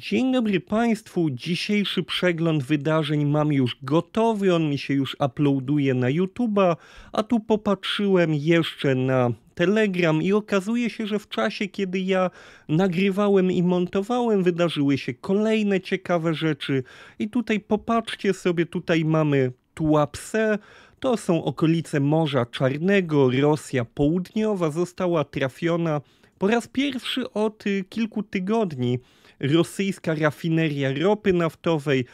Dzień dobry Państwu. Dzisiejszy przegląd wydarzeń mam już gotowy. On mi się już uploaduje na YouTube'a, a tu popatrzyłem jeszcze na Telegram i okazuje się, że w czasie, kiedy ja nagrywałem i montowałem, wydarzyły się kolejne ciekawe rzeczy. I tutaj popatrzcie sobie, tutaj mamy tułapse. To są okolice Morza Czarnego, Rosja Południowa została trafiona po raz pierwszy od y, kilku tygodni rosyjska rafineria ropy naftowej.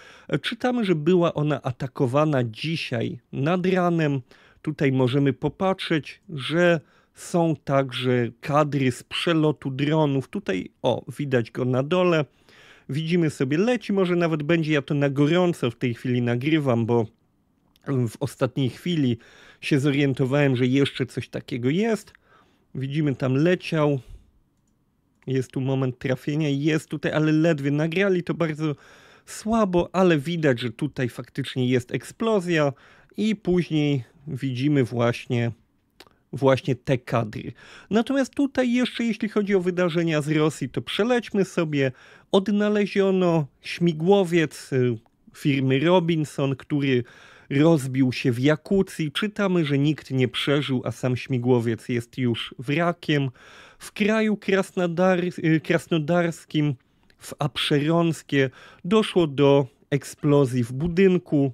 Czytamy, że była ona atakowana dzisiaj nad ranem. Tutaj możemy popatrzeć, że są także kadry z przelotu dronów. Tutaj, o, widać go na dole. Widzimy sobie, leci, może nawet będzie, ja to na gorąco w tej chwili nagrywam, bo w ostatniej chwili się zorientowałem, że jeszcze coś takiego jest. Widzimy tam leciał, jest tu moment trafienia, jest tutaj, ale ledwie nagrali to bardzo słabo, ale widać, że tutaj faktycznie jest eksplozja i później widzimy właśnie właśnie te kadry. Natomiast tutaj jeszcze jeśli chodzi o wydarzenia z Rosji, to przelećmy sobie. Odnaleziono śmigłowiec y, firmy Robinson, który rozbił się w Jakucji. Czytamy, że nikt nie przeżył, a sam śmigłowiec jest już wrakiem w kraju krasnodar- y, krasnodarskim w Aperonskie doszło do eksplozji w budynku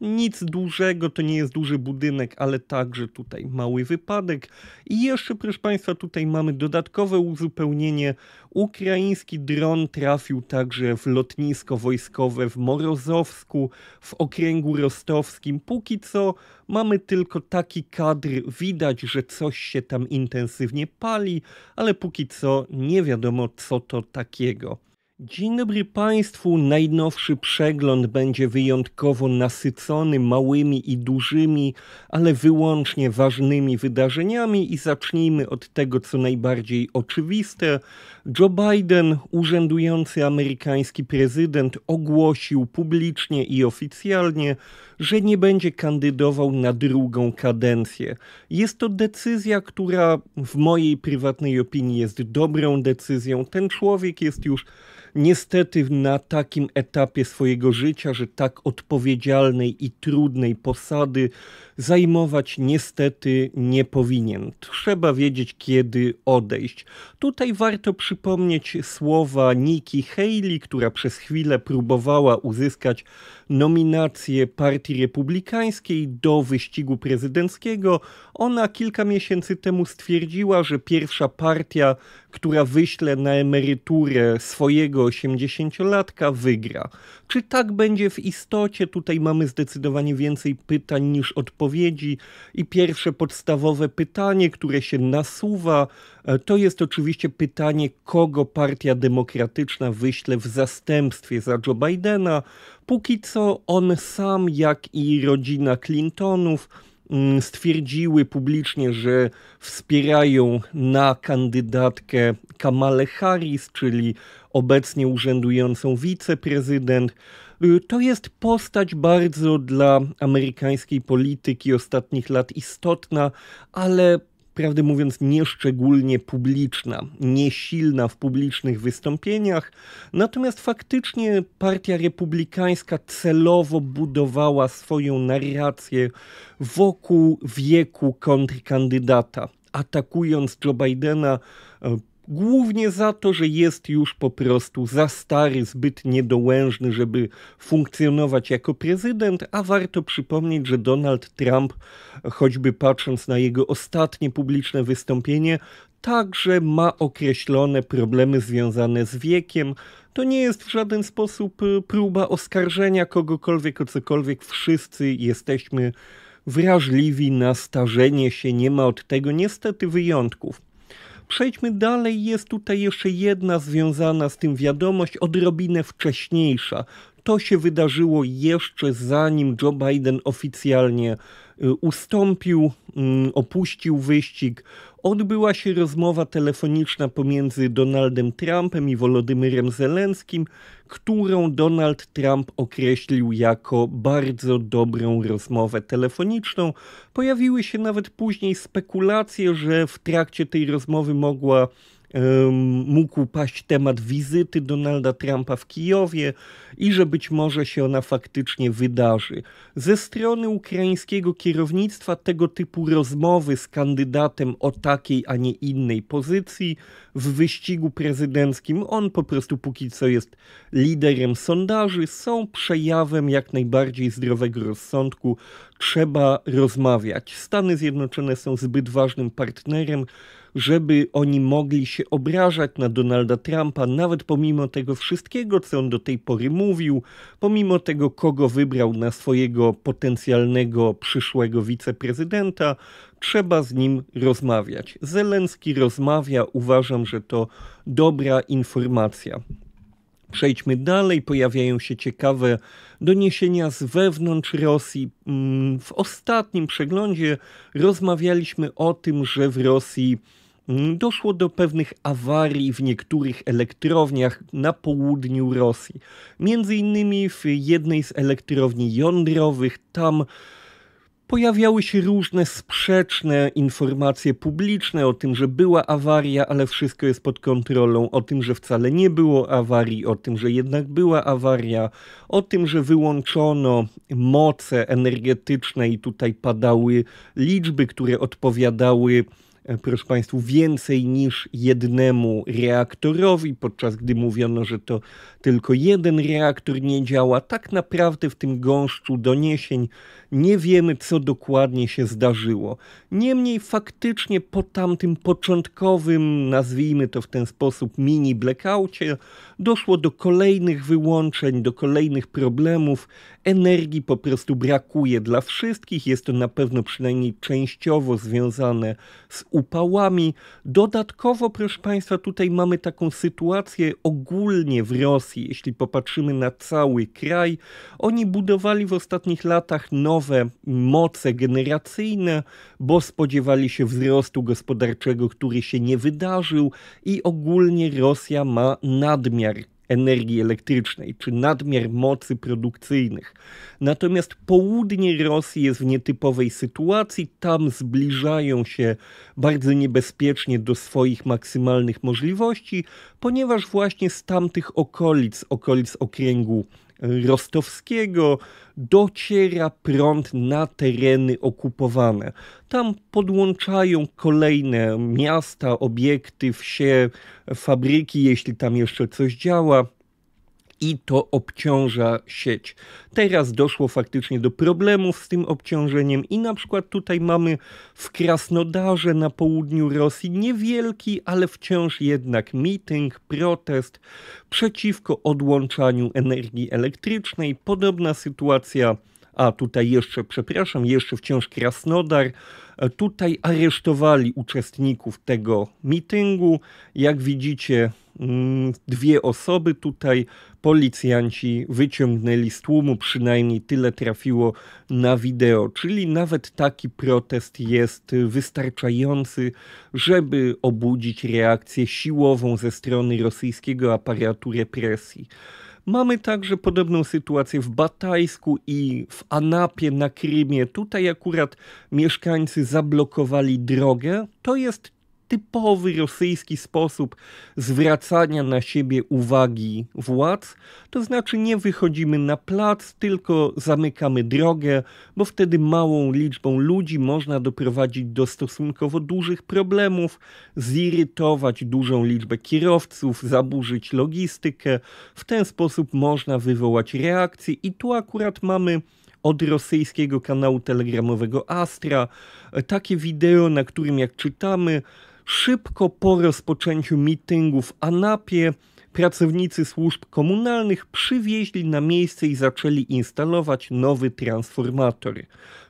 nic dużego, to nie jest duży budynek, ale także tutaj mały wypadek. I jeszcze, proszę Państwa, tutaj mamy dodatkowe uzupełnienie. Ukraiński dron trafił także w lotnisko wojskowe w Morozowsku, w okręgu rostowskim. Póki co mamy tylko taki kadr, widać, że coś się tam intensywnie pali, ale póki co nie wiadomo, co to takiego. Dzień dobry Państwu. Najnowszy przegląd będzie wyjątkowo nasycony małymi i dużymi, ale wyłącznie ważnymi wydarzeniami i zacznijmy od tego, co najbardziej oczywiste, Joe Biden, urzędujący amerykański prezydent, ogłosił publicznie i oficjalnie, że nie będzie kandydował na drugą kadencję. Jest to decyzja, która w mojej prywatnej opinii jest dobrą decyzją. Ten człowiek jest już niestety na takim etapie swojego życia, że tak odpowiedzialnej i trudnej posady zajmować niestety nie powinien. Trzeba wiedzieć, kiedy odejść. Tutaj warto przypomnieć słowa Nikki Haley, która przez chwilę próbowała uzyskać nominację Partii Republikańskiej do wyścigu prezydenckiego. Ona kilka miesięcy temu stwierdziła, że pierwsza partia, która wyśle na emeryturę swojego 80-latka, wygra. Czy tak będzie w istocie? Tutaj mamy zdecydowanie więcej pytań niż odpowiedzi. I pierwsze podstawowe pytanie, które się nasuwa, E, to jest oczywiście pytanie, kogo Partia Demokratyczna wyśle w zastępstwie za Joe Bidena. Póki co on sam, jak i rodzina Clintonów, mm, stwierdziły publicznie, że wspierają na kandydatkę Kamale Harris, czyli obecnie urzędującą wiceprezydent. Y, to jest postać bardzo dla amerykańskiej polityki ostatnich lat istotna, ale prawdę mówiąc, nieszczególnie publiczna, niesilna w publicznych wystąpieniach. Natomiast faktycznie Partia Republikańska celowo budowała swoją narrację wokół wieku kontrkandydata, atakując Joe Bidena e, Głównie za to, że jest już po prostu za stary, zbyt niedołężny, żeby funkcjonować jako prezydent, a warto przypomnieć, że Donald Trump, choćby patrząc na jego ostatnie publiczne wystąpienie, także ma określone problemy związane z wiekiem. To nie jest w żaden sposób y, próba oskarżenia kogokolwiek o cokolwiek. Wszyscy jesteśmy wrażliwi na starzenie się, nie ma od tego niestety wyjątków. Przejdźmy dalej. Jest tutaj jeszcze jedna związana z tym wiadomość, odrobinę wcześniejsza. To się wydarzyło jeszcze zanim Joe Biden oficjalnie y, ustąpił, mm, opuścił wyścig odbyła się rozmowa telefoniczna pomiędzy Donaldem Trumpem i Wolodymyrem Zelenskim, którą Donald Trump określił jako bardzo dobrą rozmowę telefoniczną. Pojawiły się nawet później spekulacje, że w trakcie tej rozmowy mogła mógł paść temat wizyty Donalda Trumpa w Kijowie i że być może się ona faktycznie wydarzy. Ze strony ukraińskiego kierownictwa tego typu rozmowy z kandydatem o takiej, a nie innej pozycji w wyścigu prezydenckim, on po prostu póki co jest liderem sondaży, są przejawem jak najbardziej zdrowego rozsądku. Trzeba rozmawiać. Stany Zjednoczone są zbyt ważnym partnerem, żeby oni mogli się obrażać na Donalda Trumpa, nawet pomimo tego wszystkiego, co on do tej pory mówił, pomimo tego, kogo wybrał na swojego potencjalnego przyszłego wiceprezydenta, trzeba z nim rozmawiać. Zelenski rozmawia, uważam, że to dobra informacja. Przejdźmy dalej. Pojawiają się ciekawe doniesienia z wewnątrz Rosji. Mm, w ostatnim przeglądzie rozmawialiśmy o tym, że w Rosji Mm, doszło do pewnych awarii w niektórych elektrowniach na południu Rosji. Między innymi w jednej z elektrowni jądrowych tam pojawiały się różne sprzeczne informacje publiczne o tym, że była awaria, ale wszystko jest pod kontrolą, o tym, że wcale nie było awarii, o tym, że jednak była awaria, o tym, że wyłączono moce energetyczne i tutaj padały liczby, które odpowiadały E, proszę Państwa, więcej niż jednemu reaktorowi, podczas gdy mówiono, że to tylko jeden reaktor nie działa. Tak naprawdę w tym gąszczu doniesień nie wiemy, co dokładnie się zdarzyło. Niemniej faktycznie po tamtym początkowym, nazwijmy to w ten sposób, mini blackoutie, doszło do kolejnych wyłączeń, do kolejnych problemów. Energii po prostu brakuje dla wszystkich. Jest to na pewno przynajmniej częściowo związane z upałami. Dodatkowo, proszę Państwa, tutaj mamy taką sytuację ogólnie w Rosji, jeśli popatrzymy na cały kraj. Oni budowali w ostatnich latach nowe moce generacyjne, bo spodziewali się wzrostu gospodarczego, który się nie wydarzył i ogólnie Rosja ma nadmiar energii elektrycznej czy nadmiar mocy produkcyjnych. Natomiast południe Rosji jest w nietypowej sytuacji. Tam zbliżają się bardzo niebezpiecznie do swoich maksymalnych możliwości, ponieważ właśnie z tamtych okolic, okolic okręgu Rostowskiego dociera prąd na tereny okupowane. Tam podłączają kolejne miasta, obiekty, wsie, fabryki, jeśli tam jeszcze coś działa i to obciąża sieć. Teraz doszło faktycznie do problemów z tym obciążeniem i na przykład tutaj mamy w Krasnodarze na południu Rosji niewielki, ale wciąż jednak meeting, protest przeciwko odłączaniu energii elektrycznej. Podobna sytuacja a tutaj jeszcze, przepraszam, jeszcze wciąż Krasnodar. Tutaj aresztowali uczestników tego mityngu. Jak widzicie, mm, dwie osoby tutaj policjanci wyciągnęli z tłumu, przynajmniej tyle trafiło na wideo. Czyli nawet taki protest jest wystarczający, żeby obudzić reakcję siłową ze strony rosyjskiego aparatu represji. Mamy także podobną sytuację w Batajsku i w Anapie na Krymie. Tutaj akurat mieszkańcy zablokowali drogę. To jest typowy rosyjski sposób zwracania na siebie uwagi władz, to znaczy nie wychodzimy na plac, tylko zamykamy drogę, bo wtedy małą liczbą ludzi można doprowadzić do stosunkowo dużych problemów, zirytować dużą liczbę kierowców, zaburzyć logistykę. W ten sposób można wywołać reakcję i tu akurat mamy od rosyjskiego kanału telegramowego Astra. Takie wideo, na którym jak czytamy, Szybko po rozpoczęciu mityngu w Anapie pracownicy służb komunalnych przywieźli na miejsce i zaczęli instalować nowy transformator,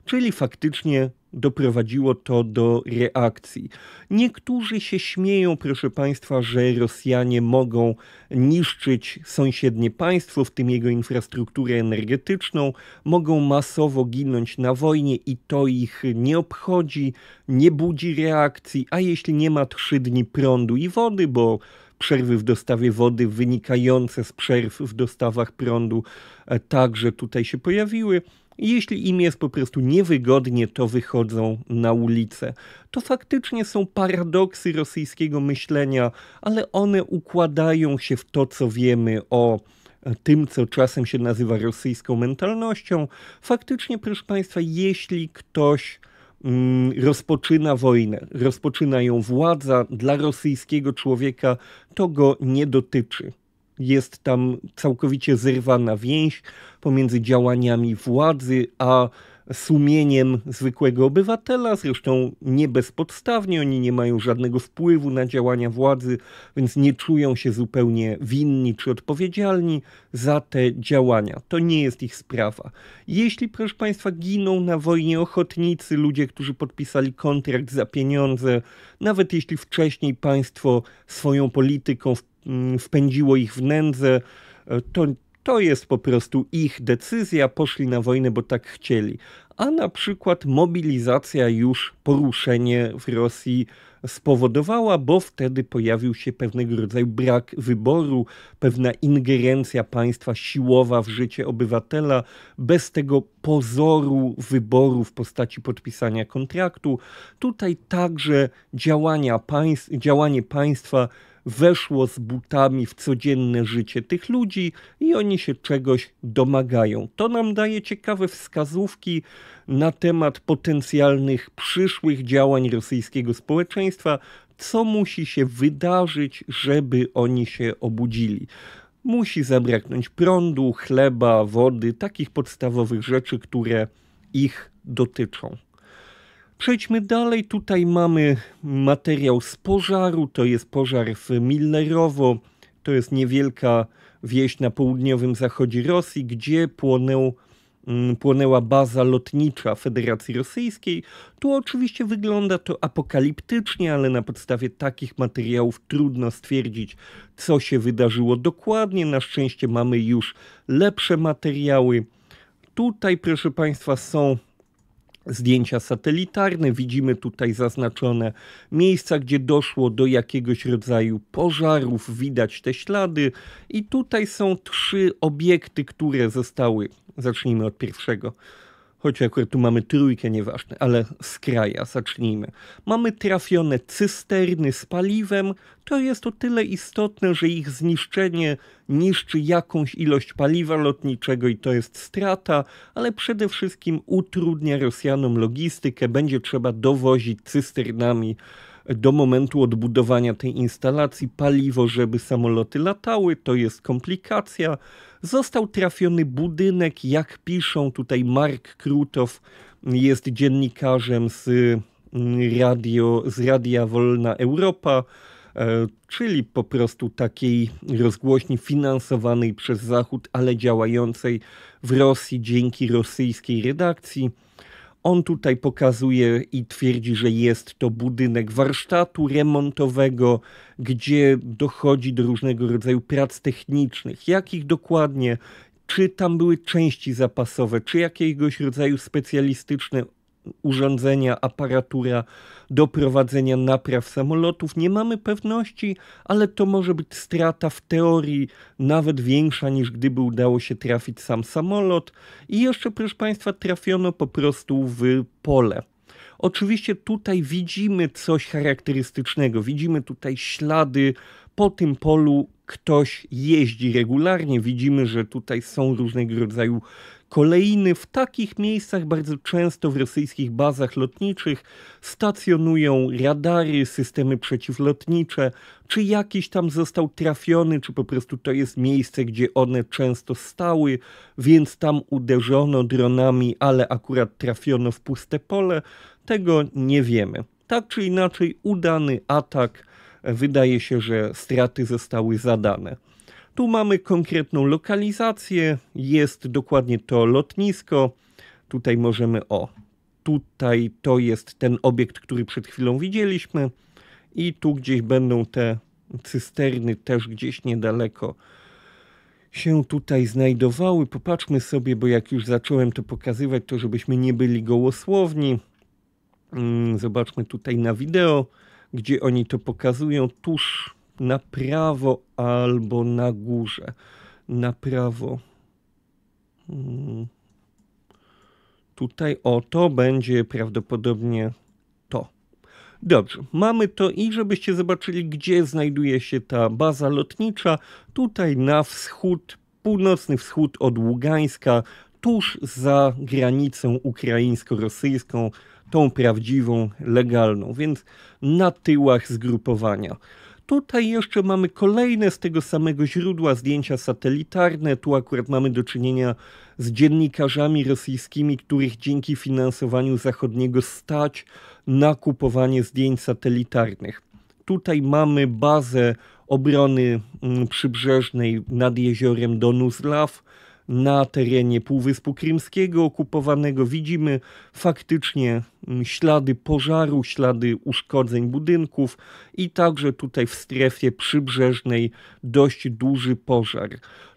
czyli faktycznie doprowadziło to do reakcji. Niektórzy się śmieją, proszę Państwa, że Rosjanie mogą niszczyć sąsiednie państwo, w tym jego infrastrukturę energetyczną, mogą masowo ginąć na wojnie i to ich nie obchodzi, nie budzi reakcji, a jeśli nie ma trzy dni prądu i wody, bo przerwy w dostawie wody wynikające z przerw w dostawach prądu e, także tutaj się pojawiły, jeśli im jest po prostu niewygodnie, to wychodzą na ulicę. To faktycznie są paradoksy rosyjskiego myślenia, ale one układają się w to, co wiemy o e, tym, co czasem się nazywa rosyjską mentalnością. Faktycznie, proszę Państwa, jeśli ktoś mm, rozpoczyna wojnę, rozpoczyna ją władza, dla rosyjskiego człowieka to go nie dotyczy. Jest tam całkowicie zerwana więź pomiędzy działaniami władzy a sumieniem zwykłego obywatela. Zresztą nie bezpodstawnie, oni nie mają żadnego wpływu na działania władzy, więc nie czują się zupełnie winni czy odpowiedzialni za te działania. To nie jest ich sprawa. Jeśli, proszę Państwa, giną na wojnie ochotnicy, ludzie, którzy podpisali kontrakt za pieniądze, nawet jeśli wcześniej państwo swoją polityką w Mm, wpędziło ich w nędzę. E, to, to jest po prostu ich decyzja, poszli na wojnę, bo tak chcieli. A na przykład mobilizacja już poruszenie w Rosji spowodowała, bo wtedy pojawił się pewnego rodzaju brak wyboru, pewna ingerencja państwa siłowa w życie obywatela, bez tego pozoru wyboru w postaci podpisania kontraktu. Tutaj także działania państw, działanie państwa weszło z butami w codzienne życie tych ludzi i oni się czegoś domagają. To nam daje ciekawe wskazówki na temat potencjalnych przyszłych działań rosyjskiego społeczeństwa, co musi się wydarzyć, żeby oni się obudzili. Musi zabraknąć prądu, chleba, wody, takich podstawowych rzeczy, które ich dotyczą. Przejdźmy dalej. Tutaj mamy materiał z pożaru. To jest pożar w Milnerowo. To jest niewielka wieś na południowym zachodzie Rosji, gdzie płonął mm, płonęła baza lotnicza Federacji Rosyjskiej. Tu oczywiście wygląda to apokaliptycznie, ale na podstawie takich materiałów trudno stwierdzić, co się wydarzyło dokładnie. Na szczęście mamy już lepsze materiały. Tutaj, proszę Państwa, są zdjęcia satelitarne. Widzimy tutaj zaznaczone miejsca, gdzie doszło do jakiegoś rodzaju pożarów, widać te ślady. I tutaj są trzy obiekty, które zostały, zacznijmy od pierwszego choć akurat tu mamy trójkę, nieważne, ale z kraja zacznijmy. Mamy trafione cysterny z paliwem, to jest o tyle istotne, że ich zniszczenie niszczy jakąś ilość paliwa lotniczego i to jest strata, ale przede wszystkim utrudnia Rosjanom logistykę, będzie trzeba dowozić cysternami do momentu odbudowania tej instalacji paliwo, żeby samoloty latały, to jest komplikacja. Został trafiony budynek, jak piszą tutaj Mark Krutow, jest dziennikarzem z, mm, radio, z Radia Wolna Europa, e, czyli po prostu takiej rozgłośni finansowanej przez Zachód, ale działającej w Rosji dzięki rosyjskiej redakcji. On tutaj pokazuje i twierdzi, że jest to budynek warsztatu remontowego, gdzie dochodzi do różnego rodzaju prac technicznych. Jakich dokładnie? Czy tam były części zapasowe, czy jakiegoś rodzaju specjalistyczne urządzenia, aparatura do prowadzenia napraw samolotów. Nie mamy pewności, ale to może być strata w teorii nawet większa niż gdyby udało się trafić sam samolot. I jeszcze, proszę Państwa, trafiono po prostu w pole. Oczywiście tutaj widzimy coś charakterystycznego, widzimy tutaj ślady po tym polu ktoś jeździ regularnie. Widzimy, że tutaj są różnego rodzaju Kolejny w takich miejscach bardzo często w rosyjskich bazach lotniczych stacjonują radary, systemy przeciwlotnicze, czy jakiś tam został trafiony, czy po prostu to jest miejsce, gdzie one często stały, więc tam uderzono dronami, ale akurat trafiono w puste pole, tego nie wiemy. Tak czy inaczej, udany atak, wydaje się, że straty zostały zadane. Tu mamy konkretną lokalizację, jest dokładnie to lotnisko. Tutaj możemy, o, tutaj to jest ten obiekt, który przed chwilą widzieliśmy i tu gdzieś będą te cysterny też gdzieś niedaleko się tutaj znajdowały. Popatrzmy sobie, bo jak już zacząłem to pokazywać, to żebyśmy nie byli gołosłowni. Mm, zobaczmy tutaj na wideo, gdzie oni to pokazują tuż na prawo albo na górze. Na prawo. Hmm. Tutaj o to będzie prawdopodobnie to. Dobrze, mamy to i żebyście zobaczyli, gdzie znajduje się ta baza lotnicza. Tutaj na wschód, północny wschód od Ługańska, tuż za granicą ukraińsko-rosyjską, tą prawdziwą, legalną, więc na tyłach zgrupowania tutaj jeszcze mamy kolejne z tego samego źródła zdjęcia satelitarne. Tu akurat mamy do czynienia z dziennikarzami rosyjskimi, których dzięki finansowaniu zachodniego stać na kupowanie zdjęć satelitarnych. Tutaj mamy bazę obrony mm, przybrzeżnej nad jeziorem Donuzlaw na terenie Półwyspu Krymskiego okupowanego widzimy faktycznie mm, ślady pożaru, ślady uszkodzeń budynków i także tutaj w strefie przybrzeżnej dość duży pożar.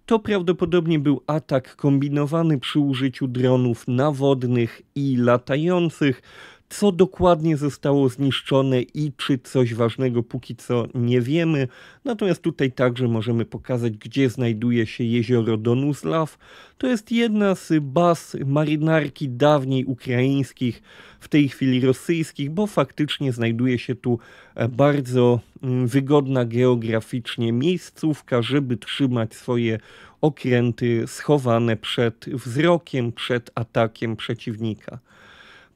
To prawdopodobnie był atak kombinowany przy użyciu dronów nawodnych i latających. Co dokładnie zostało zniszczone i czy coś ważnego póki co nie wiemy. Natomiast tutaj także możemy pokazać, gdzie znajduje się jezioro Donuslaw. To jest jedna z baz marynarki dawniej ukraińskich, w tej chwili rosyjskich, bo faktycznie znajduje się tu e, bardzo mm, wygodna geograficznie miejscówka, żeby trzymać swoje okręty schowane przed wzrokiem, przed atakiem przeciwnika.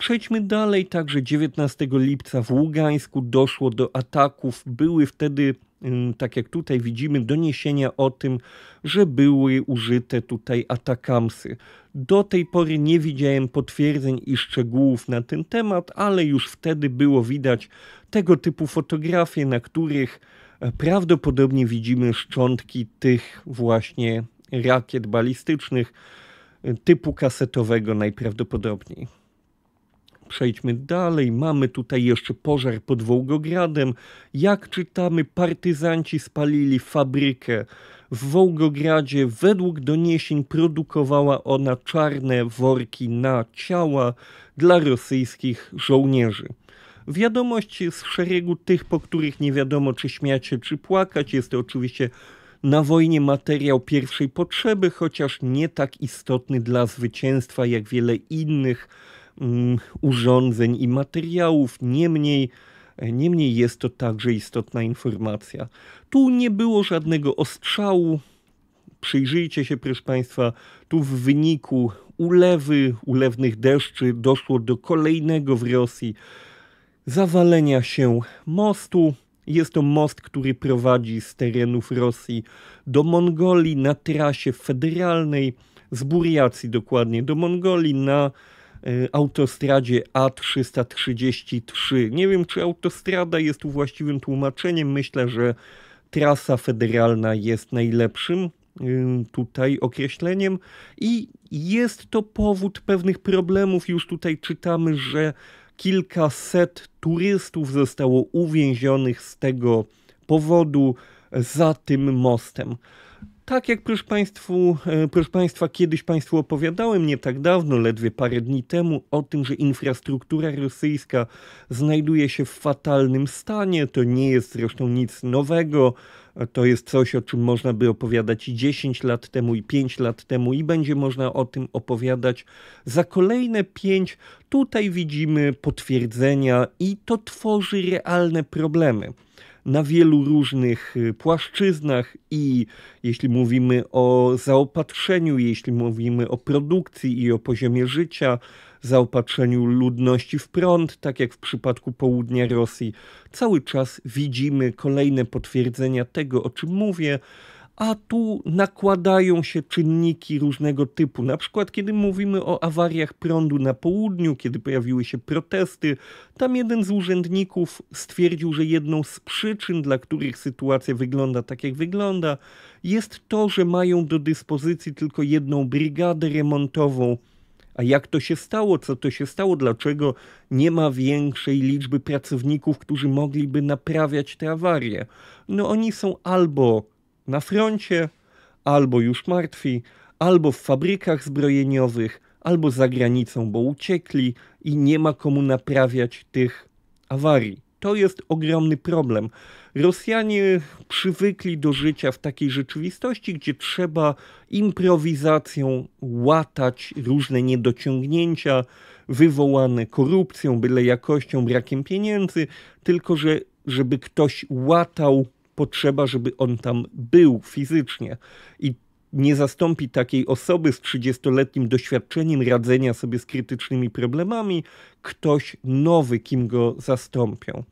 Przejdźmy dalej, także 19 lipca w Ługańsku doszło do ataków. Były wtedy, tak jak tutaj widzimy, doniesienia o tym, że były użyte tutaj atakamsy. Do tej pory nie widziałem potwierdzeń i szczegółów na ten temat, ale już wtedy było widać tego typu fotografie, na których e, prawdopodobnie widzimy szczątki tych właśnie rakiet balistycznych e, typu kasetowego najprawdopodobniej przejdźmy dalej. Mamy tutaj jeszcze pożar pod Wołgogradem. Jak czytamy, partyzanci spalili fabrykę. W Wołgogradzie według doniesień produkowała ona czarne worki na ciała dla rosyjskich żołnierzy. Wiadomość z szeregu tych, po których nie wiadomo czy śmiać się, czy płakać. Jest to oczywiście na wojnie materiał pierwszej potrzeby, chociaż nie tak istotny dla zwycięstwa jak wiele innych Mm, urządzeń i materiałów. Niemniej, niemniej jest to także istotna informacja. Tu nie było żadnego ostrzału. Przyjrzyjcie się, proszę Państwa, tu w wyniku ulewy, ulewnych deszczy doszło do kolejnego w Rosji zawalenia się mostu. Jest to most, który prowadzi z terenów Rosji do Mongolii na trasie federalnej, z Buriacji dokładnie do Mongolii na Y, autostradzie A333. Nie wiem, czy autostrada jest tu właściwym tłumaczeniem. Myślę, że trasa federalna jest najlepszym y, tutaj określeniem i jest to powód pewnych problemów. Już tutaj czytamy, że kilkaset turystów zostało uwięzionych z tego powodu za tym mostem. Tak jak proszę, państwu, e, proszę Państwa, kiedyś Państwu opowiadałem nie tak dawno, ledwie parę dni temu, o tym, że infrastruktura rosyjska znajduje się w fatalnym stanie. To nie jest zresztą nic nowego. To jest coś, o czym można by opowiadać i 10 lat temu, i 5 lat temu, i będzie można o tym opowiadać za kolejne 5. Tutaj widzimy potwierdzenia, i to tworzy realne problemy na wielu różnych y, płaszczyznach i jeśli mówimy o zaopatrzeniu, jeśli mówimy o produkcji i o poziomie życia, zaopatrzeniu ludności w prąd, tak jak w przypadku południa Rosji, cały czas widzimy kolejne potwierdzenia tego, o czym mówię a tu nakładają się czynniki różnego typu. Na przykład, kiedy mówimy o awariach prądu na południu, kiedy pojawiły się protesty, tam jeden z urzędników stwierdził, że jedną z przyczyn, dla których sytuacja wygląda tak, jak wygląda, jest to, że mają do dyspozycji tylko jedną brygadę remontową. A jak to się stało? Co to się stało? Dlaczego nie ma większej liczby pracowników, którzy mogliby naprawiać te awarie? No oni są albo na froncie, albo już martwi, albo w fabrykach zbrojeniowych, albo za granicą, bo uciekli i nie ma komu naprawiać tych awarii. To jest ogromny problem. Rosjanie przywykli do życia w takiej rzeczywistości, gdzie trzeba improwizacją łatać różne niedociągnięcia wywołane korupcją, byle jakością, brakiem pieniędzy, tylko że żeby ktoś łatał potrzeba, żeby on tam był fizycznie. I nie zastąpi takiej osoby z 30-letnim doświadczeniem radzenia sobie z krytycznymi problemami ktoś nowy, kim go zastąpią.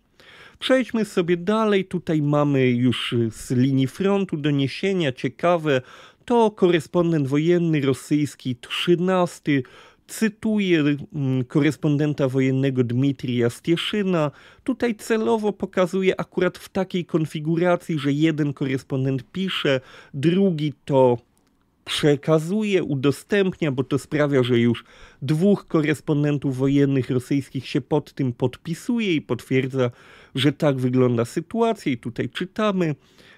Przejdźmy sobie dalej. Tutaj mamy już z linii frontu doniesienia ciekawe. To korespondent wojenny rosyjski 13 Cytuję mm, korespondenta wojennego Dmitrija Stieszyna. Tutaj celowo pokazuje akurat w takiej konfiguracji, że jeden korespondent pisze, drugi to przekazuje, udostępnia, bo to sprawia, że już dwóch korespondentów wojennych rosyjskich się pod tym podpisuje i potwierdza, że tak wygląda sytuacja. I tutaj czytamy.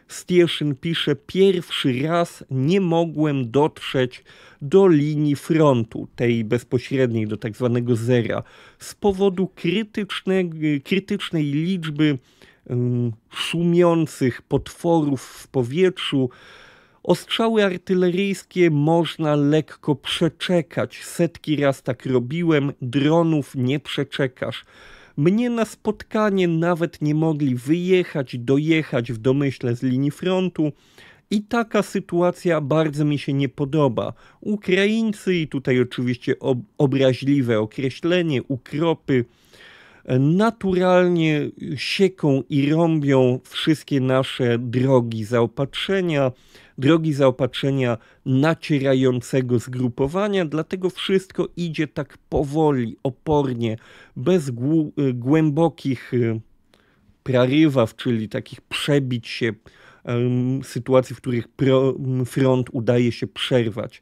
Stieszyn pisze: Pierwszy raz nie mogłem dotrzeć do linii frontu, tej bezpośredniej, do tak zwanego zera, z powodu krytycznej, krytycznej liczby szumiących potworów w powietrzu. Ostrzały artyleryjskie można lekko przeczekać. Setki raz tak robiłem, dronów nie przeczekasz. Mnie na spotkanie nawet nie mogli wyjechać, dojechać w domyśle z linii frontu. I taka sytuacja bardzo mi się nie podoba. Ukraińcy, i tutaj oczywiście ob obraźliwe określenie, ukropy, e, naturalnie sieką i rąbią wszystkie nasze drogi zaopatrzenia, drogi zaopatrzenia nacierającego zgrupowania, dlatego wszystko idzie tak powoli, opornie, bez y, głębokich y, prarywaw, czyli takich przebić się, sytuacji, w których front udaje się przerwać.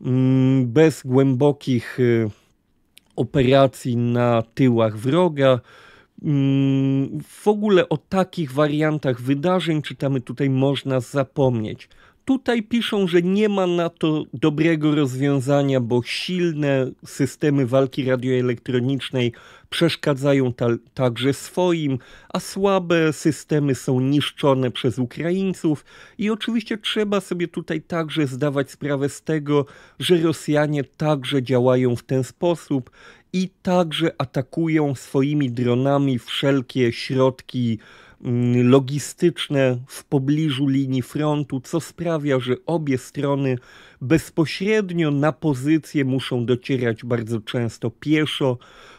Mm, bez głębokich y, operacji na tyłach wroga, Mm, w ogóle o takich wariantach wydarzeń czytamy tutaj można zapomnieć. Tutaj piszą, że nie ma na to dobrego rozwiązania, bo silne systemy walki radioelektronicznej przeszkadzają ta także swoim, a słabe systemy są niszczone przez Ukraińców. I oczywiście trzeba sobie tutaj także zdawać sprawę z tego, że Rosjanie także działają w ten sposób i także atakują swoimi dronami wszelkie środki mm, logistyczne w pobliżu linii frontu, co sprawia, że obie strony bezpośrednio na pozycję muszą docierać bardzo często pieszo,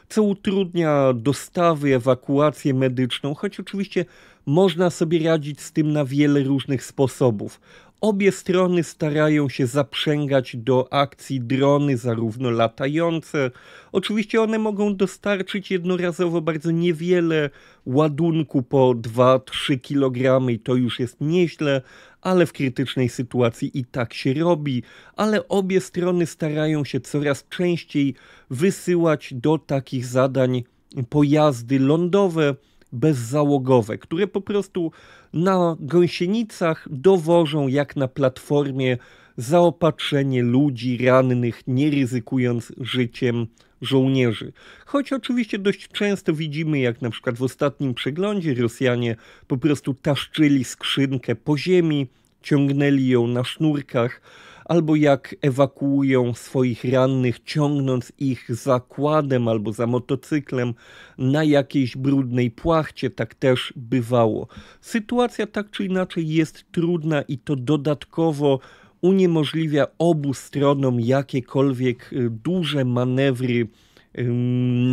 co utrudnia dostawy, ewakuację medyczną, choć oczywiście można sobie radzić z tym na wiele różnych sposobów. Obie strony starają się zaprzęgać do akcji drony, zarówno latające. Oczywiście one mogą dostarczyć jednorazowo bardzo niewiele ładunku po 2-3 kg i to już jest nieźle, ale w krytycznej sytuacji i tak się robi. Ale obie strony starają się coraz częściej wysyłać do takich zadań pojazdy lądowe bezzałogowe, które po prostu na gąsienicach dowożą jak na platformie zaopatrzenie ludzi rannych, nie ryzykując życiem żołnierzy. Choć oczywiście dość często widzimy, jak na przykład w ostatnim przeglądzie Rosjanie po prostu taszczyli skrzynkę po ziemi, ciągnęli ją na sznurkach, albo jak ewakuują swoich rannych, ciągnąc ich zakładem albo za motocyklem na jakiejś brudnej płachcie, tak też bywało. Sytuacja tak czy inaczej jest trudna i to dodatkowo uniemożliwia obu stronom jakiekolwiek y, duże manewry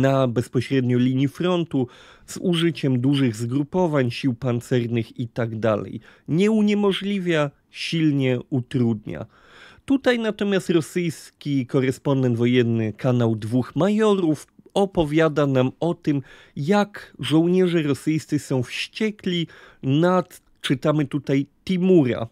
na bezpośrednio linii frontu z użyciem dużych zgrupowań, sił pancernych i tak dalej. Nie uniemożliwia, silnie utrudnia. Tutaj natomiast rosyjski korespondent wojenny kanał dwóch majorów opowiada nam o tym, jak żołnierze rosyjscy są wściekli nad, czytamy tutaj, Timura,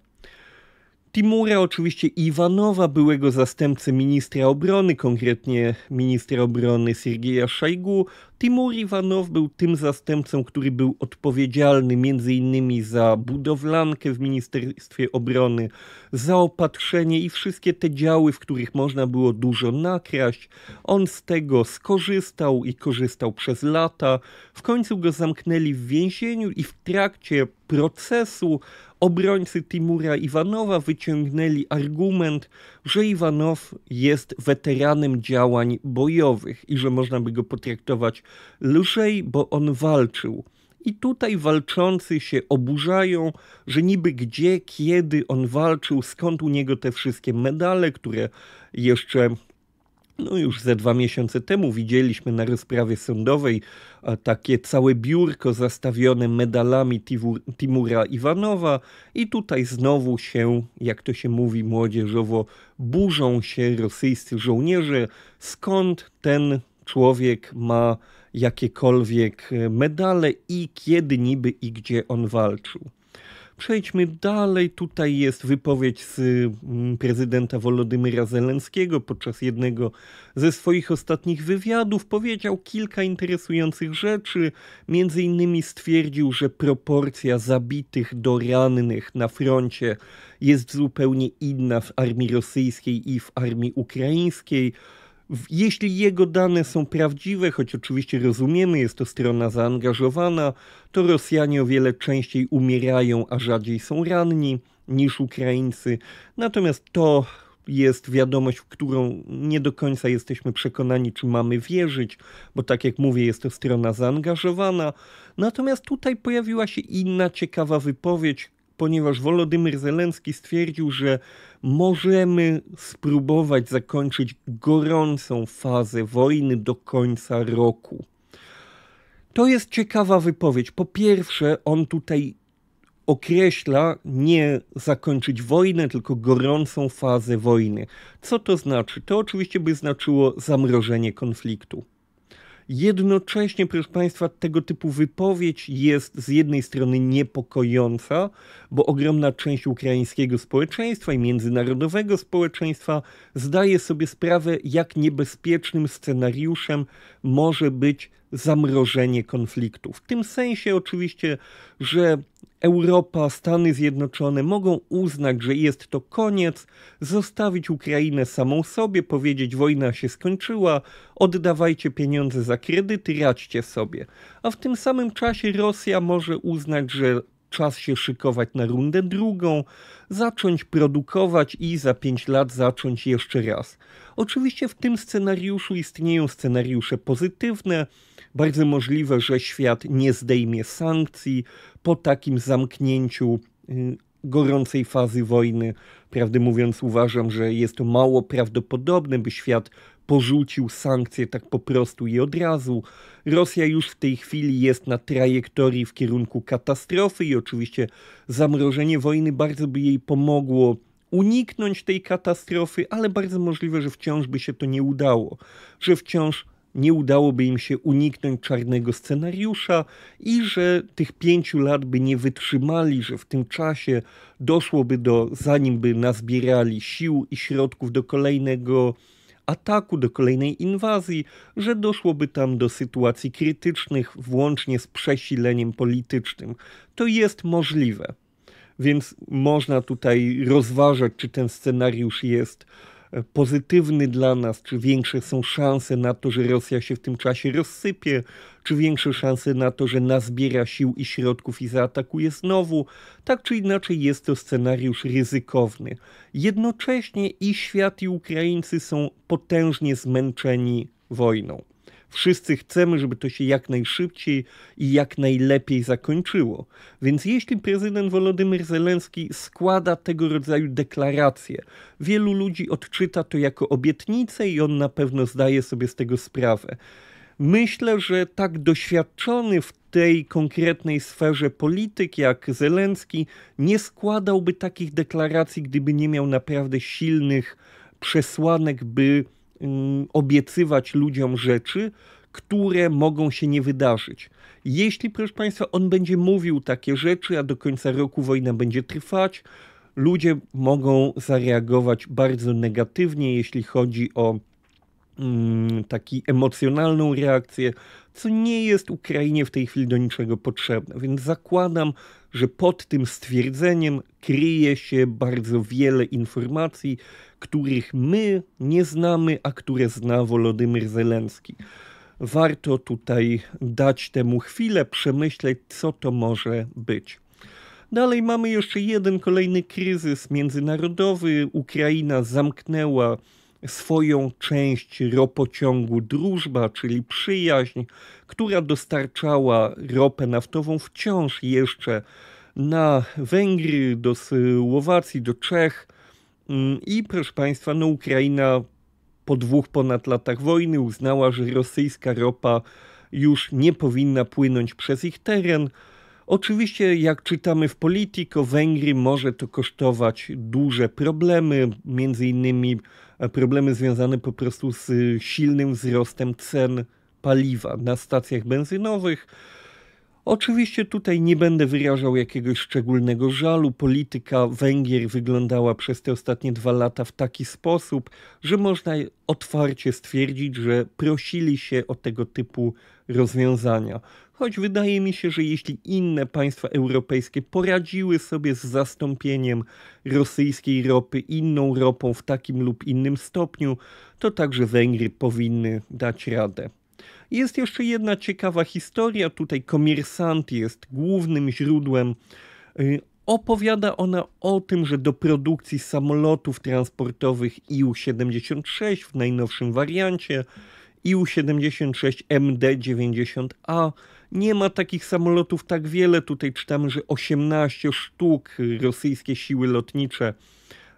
Timura, oczywiście Iwanowa, byłego zastępcy ministra obrony, konkretnie ministra obrony Sergeja Szajgu. Timur Iwanow był tym zastępcą, który był odpowiedzialny m.in. za budowlankę w Ministerstwie Obrony, zaopatrzenie i wszystkie te działy, w których można było dużo nakraść. On z tego skorzystał i korzystał przez lata. W końcu go zamknęli w więzieniu i w trakcie procesu Obrońcy Timura Iwanowa wyciągnęli argument, że Iwanow jest weteranem działań bojowych i że można by go potraktować lżej, bo on walczył. I tutaj walczący się oburzają, że niby gdzie, kiedy on walczył, skąd u niego te wszystkie medale, które jeszcze no już ze dwa miesiące temu widzieliśmy na rozprawie sądowej takie całe biurko zastawione medalami Timura Iwanowa i tutaj znowu się, jak to się mówi młodzieżowo, burzą się rosyjscy żołnierze, skąd ten człowiek ma jakiekolwiek e, medale i kiedy niby i gdzie on walczył. Przejdźmy dalej. Tutaj jest wypowiedź z mm, prezydenta Wolodymyra Zelenskiego podczas jednego ze swoich ostatnich wywiadów. Powiedział kilka interesujących rzeczy. Między innymi stwierdził, że proporcja zabitych do rannych na froncie jest zupełnie inna w armii rosyjskiej i w armii ukraińskiej. Jeśli jego dane są prawdziwe, choć oczywiście rozumiemy, jest to strona zaangażowana, to Rosjanie o wiele częściej umierają, a rzadziej są ranni niż Ukraińcy. Natomiast to jest wiadomość, w którą nie do końca jesteśmy przekonani, czy mamy wierzyć, bo tak jak mówię, jest to strona zaangażowana. Natomiast tutaj pojawiła się inna ciekawa wypowiedź, ponieważ Wolodymyr Zelenski stwierdził, że możemy spróbować zakończyć gorącą fazę wojny do końca roku. To jest ciekawa wypowiedź. Po pierwsze, on tutaj określa nie zakończyć wojnę, tylko gorącą fazę wojny. Co to znaczy? To oczywiście by znaczyło zamrożenie konfliktu. Jednocześnie, proszę Państwa, tego typu wypowiedź jest z jednej strony niepokojąca, bo ogromna część ukraińskiego społeczeństwa i międzynarodowego społeczeństwa zdaje sobie sprawę, jak niebezpiecznym scenariuszem może być zamrożenie konfliktu. W tym sensie oczywiście, że Europa, Stany Zjednoczone mogą uznać, że jest to koniec, zostawić Ukrainę samą sobie, powiedzieć wojna się skończyła, oddawajcie pieniądze za kredyty, radźcie sobie. A w tym samym czasie Rosja może uznać, że czas się szykować na rundę drugą, zacząć produkować i za 5 lat zacząć jeszcze raz. Oczywiście w tym scenariuszu istnieją scenariusze pozytywne. Bardzo możliwe, że świat nie zdejmie sankcji po takim zamknięciu y, gorącej fazy wojny. Prawdę mówiąc, uważam, że jest to mało prawdopodobne, by świat porzucił sankcje tak po prostu i od razu. Rosja już w tej chwili jest na trajektorii w kierunku katastrofy i oczywiście zamrożenie wojny bardzo by jej pomogło uniknąć tej katastrofy, ale bardzo możliwe, że wciąż by się to nie udało, że wciąż nie udałoby im się uniknąć czarnego scenariusza i że tych pięciu lat by nie wytrzymali, że w tym czasie doszłoby do, zanim by nazbierali sił i środków do kolejnego ataku, do kolejnej inwazji, że doszłoby tam do sytuacji krytycznych, włącznie z przesileniem politycznym. To jest możliwe. Więc można tutaj rozważać, czy ten scenariusz jest e, pozytywny dla nas, czy większe są szanse na to, że Rosja się w tym czasie rozsypie, czy większe szanse na to, że nazbiera sił i środków i zaatakuje znowu. Tak czy inaczej jest to scenariusz ryzykowny. Jednocześnie i świat i Ukraińcy są potężnie zmęczeni wojną. Wszyscy chcemy, żeby to się jak najszybciej i jak najlepiej zakończyło. Więc jeśli prezydent Wolodymyr Zelenski składa tego rodzaju deklaracje, wielu ludzi odczyta to jako obietnicę i on na pewno zdaje sobie z tego sprawę. Myślę, że tak doświadczony w tej konkretnej sferze polityk jak Zelenski nie składałby takich deklaracji, gdyby nie miał naprawdę silnych przesłanek, by um, obiecywać ludziom rzeczy, które mogą się nie wydarzyć. Jeśli, proszę Państwa, on będzie mówił takie rzeczy, a do końca roku wojna będzie trwać, ludzie mogą zareagować bardzo negatywnie, jeśli chodzi o Mm, taki emocjonalną reakcję, co nie jest Ukrainie w tej chwili do niczego potrzebne. Więc zakładam, że pod tym stwierdzeniem kryje się bardzo wiele informacji, których my nie znamy, a które zna Wolodymyr Zelenski. Warto tutaj dać temu chwilę, przemyśleć, co to może być. Dalej mamy jeszcze jeden kolejny kryzys międzynarodowy. Ukraina zamknęła swoją część ropociągu Drużba, czyli przyjaźń, która dostarczała ropę naftową wciąż jeszcze na Węgry, do Słowacji, do Czech mm, i proszę Państwa, no Ukraina po dwóch ponad latach wojny uznała, że rosyjska ropa już nie powinna płynąć przez ich teren. Oczywiście, jak czytamy w Politico, Węgry może to kosztować duże problemy, między innymi E, problemy związane po prostu z e, silnym wzrostem cen paliwa na stacjach benzynowych. Oczywiście tutaj nie będę wyrażał jakiegoś szczególnego żalu. Polityka Węgier wyglądała przez te ostatnie dwa lata w taki sposób, że można otwarcie stwierdzić, że prosili się o tego typu rozwiązania. Choć wydaje mi się, że jeśli inne państwa europejskie poradziły sobie z zastąpieniem rosyjskiej ropy inną ropą w takim lub innym stopniu, to także Węgry powinny dać radę. Jest jeszcze jedna ciekawa historia. Tutaj komersant jest głównym źródłem. Y, opowiada ona o tym, że do produkcji samolotów transportowych IU-76 w najnowszym wariancie IU-76 MD-90A nie ma takich samolotów tak wiele. Tutaj czytamy, że 18 sztuk rosyjskie siły lotnicze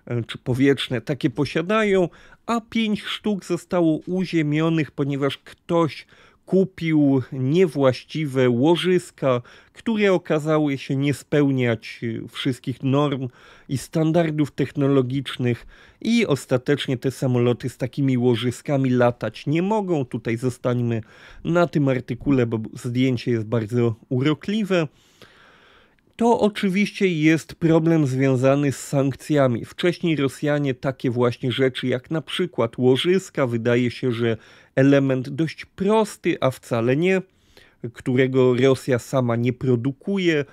E, czy powietrzne takie posiadają, a pięć sztuk zostało uziemionych, ponieważ ktoś kupił niewłaściwe łożyska, które okazały się nie spełniać e, wszystkich norm i standardów technologicznych i ostatecznie te samoloty z takimi łożyskami latać nie mogą. Tutaj zostańmy na tym artykule, bo zdjęcie jest bardzo urokliwe. To oczywiście jest problem związany z sankcjami. Wcześniej Rosjanie takie właśnie rzeczy jak na przykład łożyska, wydaje się, że element dość prosty, a wcale nie, którego Rosja sama nie produkuje.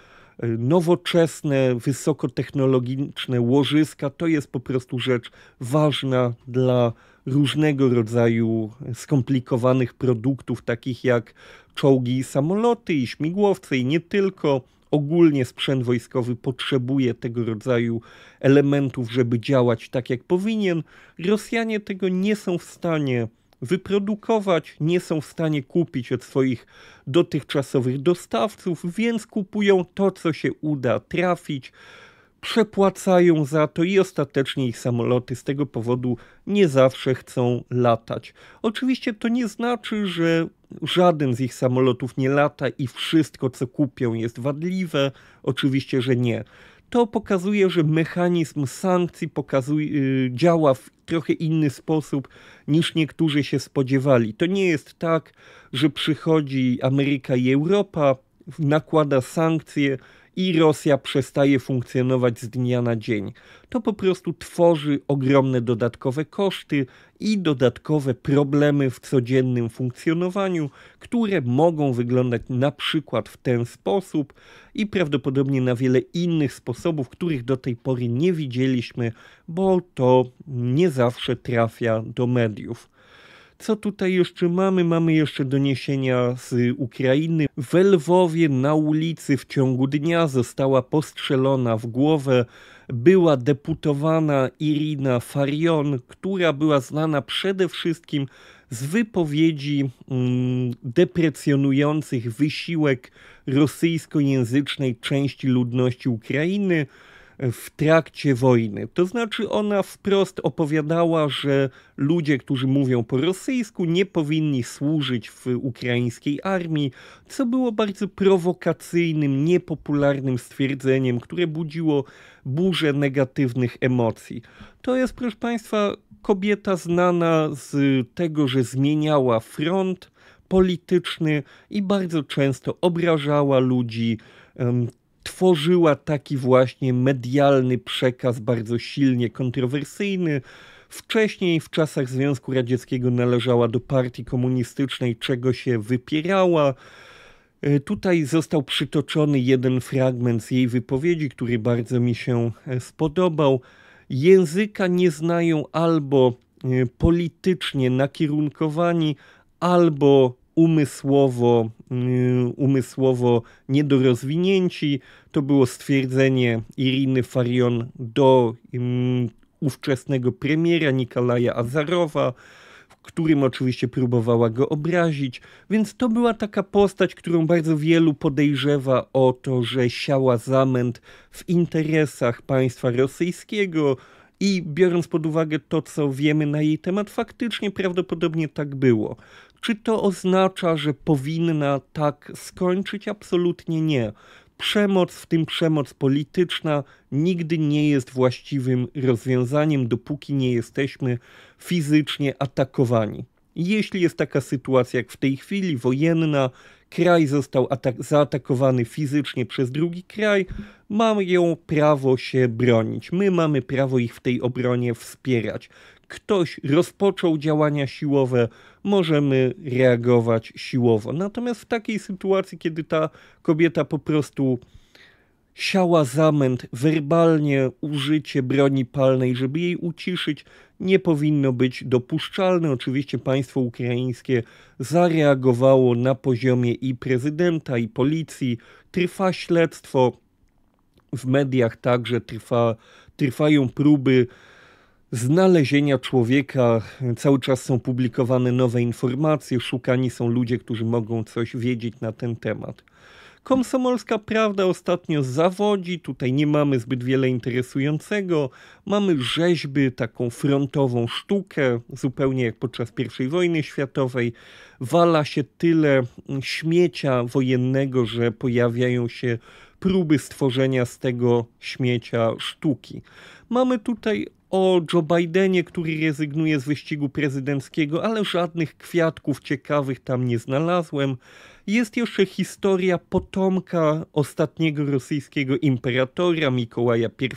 Nowoczesne, wysokotechnologiczne łożyska to jest po prostu rzecz ważna dla różnego rodzaju skomplikowanych produktów, takich jak czołgi i samoloty, i śmigłowce, i nie tylko ogólnie sprzęt wojskowy potrzebuje tego rodzaju elementów, żeby działać tak jak powinien. Rosjanie tego nie są w stanie wyprodukować, nie są w stanie kupić od swoich dotychczasowych dostawców, więc kupują to, co się uda trafić przepłacają za to i ostatecznie ich samoloty z tego powodu nie zawsze chcą latać. Oczywiście to nie znaczy, że żaden z ich samolotów nie lata i wszystko, co kupią, jest wadliwe? Oczywiście, że nie. To pokazuje, że mechanizm sankcji pokazuje, y, działa w trochę inny sposób niż niektórzy się spodziewali. To nie jest tak, że przychodzi Ameryka i Europa, nakłada sankcje i Rosja przestaje funkcjonować z dnia na dzień. To po prostu tworzy ogromne dodatkowe koszty i dodatkowe problemy w codziennym funkcjonowaniu, które mogą wyglądać na przykład w ten sposób i prawdopodobnie na wiele innych sposobów, których do tej pory nie widzieliśmy, bo to nie zawsze trafia do mediów. Co tutaj jeszcze mamy? Mamy jeszcze doniesienia z Ukrainy. W Lwowie na ulicy w ciągu dnia została postrzelona w głowę była deputowana Irina Farion, która była znana przede wszystkim z wypowiedzi mm, deprecjonujących wysiłek rosyjskojęzycznej części ludności Ukrainy w trakcie wojny. To znaczy ona wprost opowiadała, że ludzie, którzy mówią po rosyjsku, nie powinni służyć w ukraińskiej armii, co było bardzo prowokacyjnym, niepopularnym stwierdzeniem, które budziło burzę negatywnych emocji. To jest, proszę Państwa, kobieta znana z tego, że zmieniała front polityczny i bardzo często obrażała ludzi, tworzyła taki właśnie medialny przekaz, bardzo silnie kontrowersyjny. Wcześniej, w czasach Związku Radzieckiego, należała do partii komunistycznej, czego się wypierała. E, tutaj został przytoczony jeden fragment z jej wypowiedzi, który bardzo mi się e, spodobał. Języka nie znają albo e, politycznie nakierunkowani, albo umysłowo Y, umysłowo niedorozwinięci. To było stwierdzenie Iriny Farion do ówczesnego premiera Nikolaja Azarowa, w którym oczywiście próbowała go obrazić. Więc to była taka postać, którą bardzo wielu podejrzewa o to, że siała zamęt w interesach państwa rosyjskiego. I biorąc pod uwagę to, co wiemy na jej temat, faktycznie prawdopodobnie tak było. Czy to oznacza, że powinna tak skończyć? Absolutnie nie. Przemoc, w tym przemoc polityczna, nigdy nie jest właściwym rozwiązaniem, dopóki nie jesteśmy fizycznie atakowani. Jeśli jest taka sytuacja jak w tej chwili, wojenna, kraj został zaatakowany fizycznie przez drugi kraj, mają prawo się bronić. My mamy prawo ich w tej obronie wspierać ktoś rozpoczął działania siłowe, możemy reagować siłowo. Natomiast w takiej sytuacji, kiedy ta kobieta po prostu siała zamęt, werbalnie użycie broni palnej, żeby jej uciszyć, nie powinno być dopuszczalne. Oczywiście państwo ukraińskie zareagowało na poziomie i prezydenta, i policji. Trwa śledztwo. W mediach także trwa, trwają próby znalezienia człowieka. Cały czas są publikowane nowe informacje, szukani są ludzie, którzy mogą coś wiedzieć na ten temat. Komsomolska prawda ostatnio zawodzi, tutaj nie mamy zbyt wiele interesującego. Mamy rzeźby, taką frontową sztukę, zupełnie jak podczas I wojny światowej. Wala się tyle śmiecia wojennego, że pojawiają się próby stworzenia z tego śmiecia sztuki. Mamy tutaj o Joe Bidenie, który rezygnuje z wyścigu prezydenckiego, ale żadnych kwiatków ciekawych tam nie znalazłem. Jest jeszcze historia potomka ostatniego rosyjskiego imperatora Mikołaja I,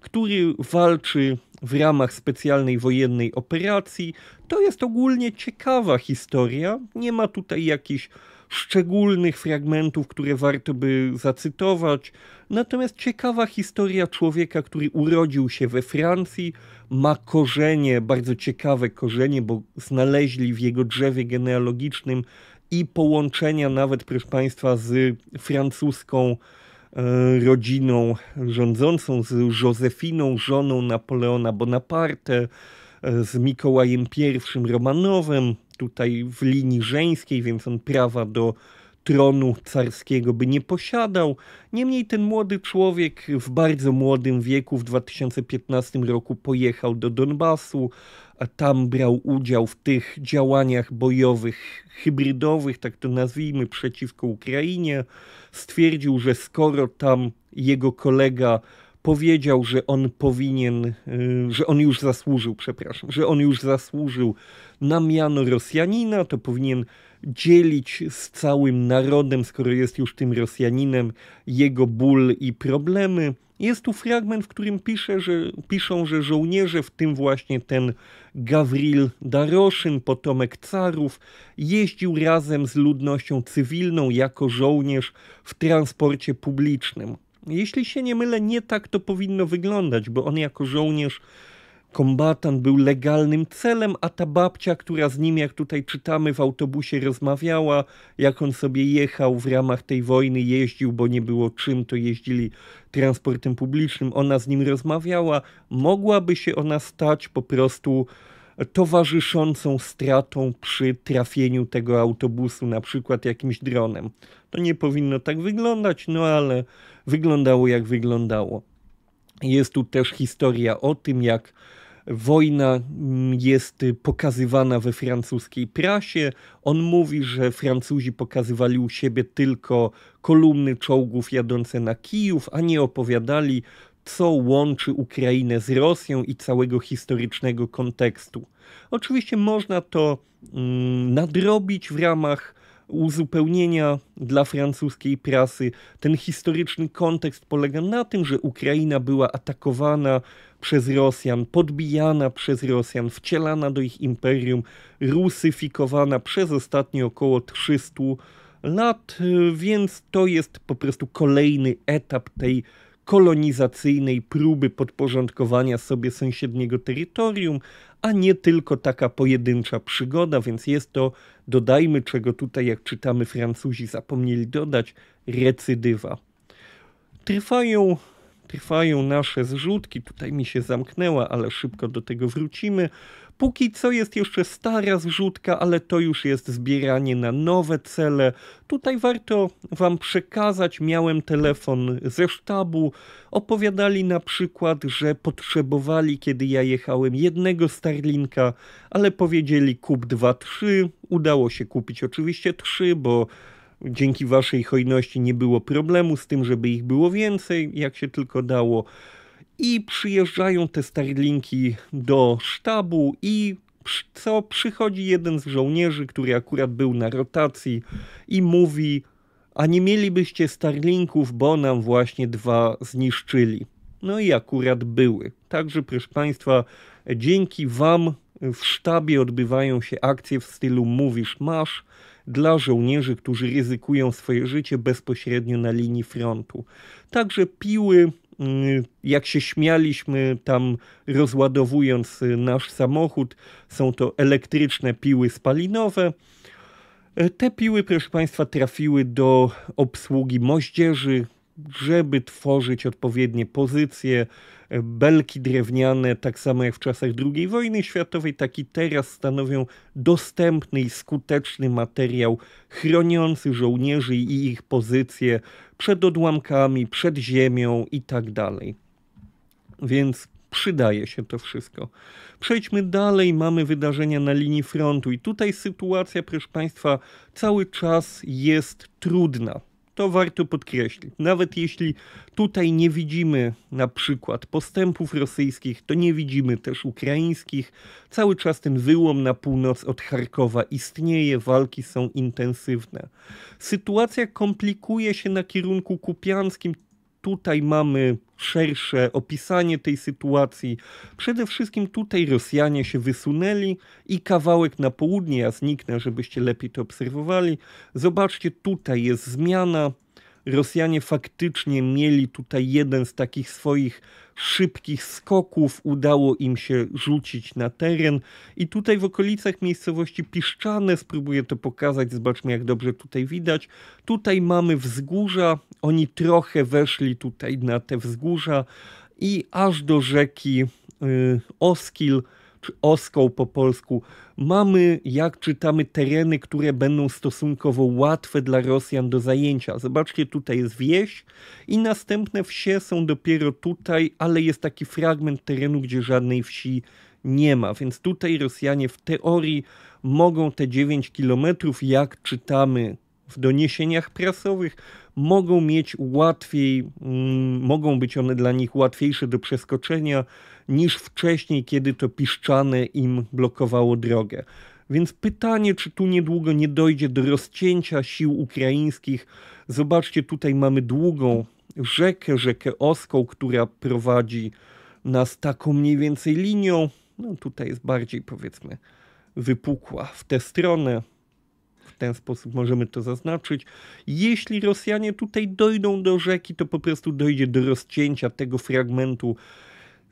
który walczy w ramach specjalnej wojennej operacji. To jest ogólnie ciekawa historia. Nie ma tutaj jakichś szczególnych fragmentów, które warto by zacytować. Natomiast ciekawa historia człowieka, który urodził się we Francji, ma korzenie, bardzo ciekawe korzenie, bo znaleźli w jego drzewie genealogicznym i połączenia nawet, proszę Państwa, z francuską e, rodziną rządzącą, z Józefiną, żoną Napoleona Bonaparte, e, z Mikołajem I Romanowem, tutaj w linii żeńskiej, więc on prawa do tronu carskiego by nie posiadał. Niemniej ten młody człowiek w bardzo młodym wieku w 2015 roku pojechał do Donbasu, a tam brał udział w tych działaniach bojowych, hybrydowych, tak to nazwijmy, przeciwko Ukrainie. Stwierdził, że skoro tam jego kolega powiedział, że on powinien, y, że on już zasłużył, przepraszam, że on już zasłużył na miano Rosjanina, to powinien dzielić z całym narodem, skoro jest już tym Rosjaninem, jego ból i problemy. Jest tu fragment, w którym pisze, że, piszą, że żołnierze, w tym właśnie ten Gawril Daroszyn, potomek carów, jeździł razem z ludnością cywilną jako żołnierz w transporcie publicznym jeśli się nie mylę, nie tak to powinno wyglądać, bo on jako żołnierz kombatant był legalnym celem, a ta babcia, która z nim, jak tutaj czytamy, w autobusie rozmawiała, jak on sobie jechał w ramach tej wojny, jeździł, bo nie było czym, to jeździli transportem publicznym, ona z nim rozmawiała, mogłaby się ona stać po prostu towarzyszącą stratą przy trafieniu tego autobusu, na przykład jakimś dronem. To nie powinno tak wyglądać, no ale wyglądało jak wyglądało. Jest tu też historia o tym, jak wojna mm, jest pokazywana we francuskiej prasie. On mówi, że Francuzi pokazywali u siebie tylko kolumny czołgów jadące na Kijów, a nie opowiadali, co łączy Ukrainę z Rosją i całego historycznego kontekstu. Oczywiście można to mm, nadrobić w ramach uzupełnienia dla francuskiej prasy. Ten historyczny kontekst polega na tym, że Ukraina była atakowana przez Rosjan, podbijana przez Rosjan, wcielana do ich imperium, rusyfikowana przez ostatnie około 300 lat, y, więc to jest po prostu kolejny etap tej kolonizacyjnej próby podporządkowania sobie sąsiedniego terytorium, a nie tylko taka pojedyncza przygoda, więc jest to, dodajmy czego tutaj, jak czytamy Francuzi, zapomnieli dodać, recydywa. Trwają, trwają nasze zrzutki, tutaj mi się zamknęła, ale szybko do tego wrócimy. Póki co jest jeszcze stara zrzutka, ale to już jest zbieranie na nowe cele. Tutaj warto Wam przekazać, miałem telefon ze sztabu. Opowiadali na przykład, że potrzebowali, kiedy ja jechałem, jednego Starlinka, ale powiedzieli kup dwa, trzy. Udało się kupić oczywiście trzy, bo dzięki Waszej hojności nie było problemu z tym, żeby ich było więcej, jak się tylko dało. I przyjeżdżają te Starlinki do sztabu i co przychodzi jeden z żołnierzy, który akurat był na rotacji i mówi, a nie mielibyście Starlinków, bo nam właśnie dwa zniszczyli. No i akurat były. Także proszę Państwa, dzięki Wam w sztabie odbywają się akcje w stylu mówisz masz dla żołnierzy, którzy ryzykują swoje życie bezpośrednio na linii frontu. Także piły Y, jak się śmialiśmy tam rozładowując y, nasz samochód, są to elektryczne piły spalinowe. E, te piły, proszę Państwa, trafiły do obsługi moździerzy, żeby tworzyć odpowiednie pozycje, e, belki drewniane, tak samo jak w czasach II wojny światowej, tak i teraz stanowią dostępny i skuteczny materiał chroniący żołnierzy i ich pozycje przed odłamkami, przed ziemią i tak dalej. Więc przydaje się to wszystko. Przejdźmy dalej, mamy wydarzenia na linii frontu i tutaj sytuacja, proszę Państwa, cały czas jest trudna. To warto podkreślić. Nawet jeśli tutaj nie widzimy na przykład postępów rosyjskich, to nie widzimy też ukraińskich. Cały czas ten wyłom na północ od Charkowa istnieje, walki są intensywne. Sytuacja komplikuje się na kierunku kupianskim Tutaj mamy szersze opisanie tej sytuacji. Przede wszystkim tutaj Rosjanie się wysunęli i kawałek na południe, ja zniknę, żebyście lepiej to obserwowali. Zobaczcie, tutaj jest zmiana, Rosjanie faktycznie mieli tutaj jeden z takich swoich szybkich skoków, udało im się rzucić na teren i tutaj w okolicach miejscowości Piszczane, spróbuję to pokazać, zobaczmy jak dobrze tutaj widać, tutaj mamy wzgórza, oni trochę weszli tutaj na te wzgórza i aż do rzeki yy, Oskil, oskał po polsku. Mamy, jak czytamy, tereny, które będą stosunkowo łatwe dla Rosjan do zajęcia. Zobaczcie, tutaj jest wieś i następne wsie są dopiero tutaj, ale jest taki fragment terenu, gdzie żadnej wsi nie ma. Więc tutaj Rosjanie w teorii mogą te 9 kilometrów, jak czytamy w doniesieniach prasowych, mogą mieć łatwiej, mm, mogą być one dla nich łatwiejsze do przeskoczenia niż wcześniej, kiedy to piszczane im blokowało drogę. Więc pytanie, czy tu niedługo nie dojdzie do rozcięcia sił ukraińskich. Zobaczcie, tutaj mamy długą rzekę, rzekę Oską, która prowadzi nas taką mniej więcej linią. No tutaj jest bardziej powiedzmy wypukła w tę stronę. W ten sposób możemy to zaznaczyć. Jeśli Rosjanie tutaj dojdą do rzeki, to po prostu dojdzie do rozcięcia tego fragmentu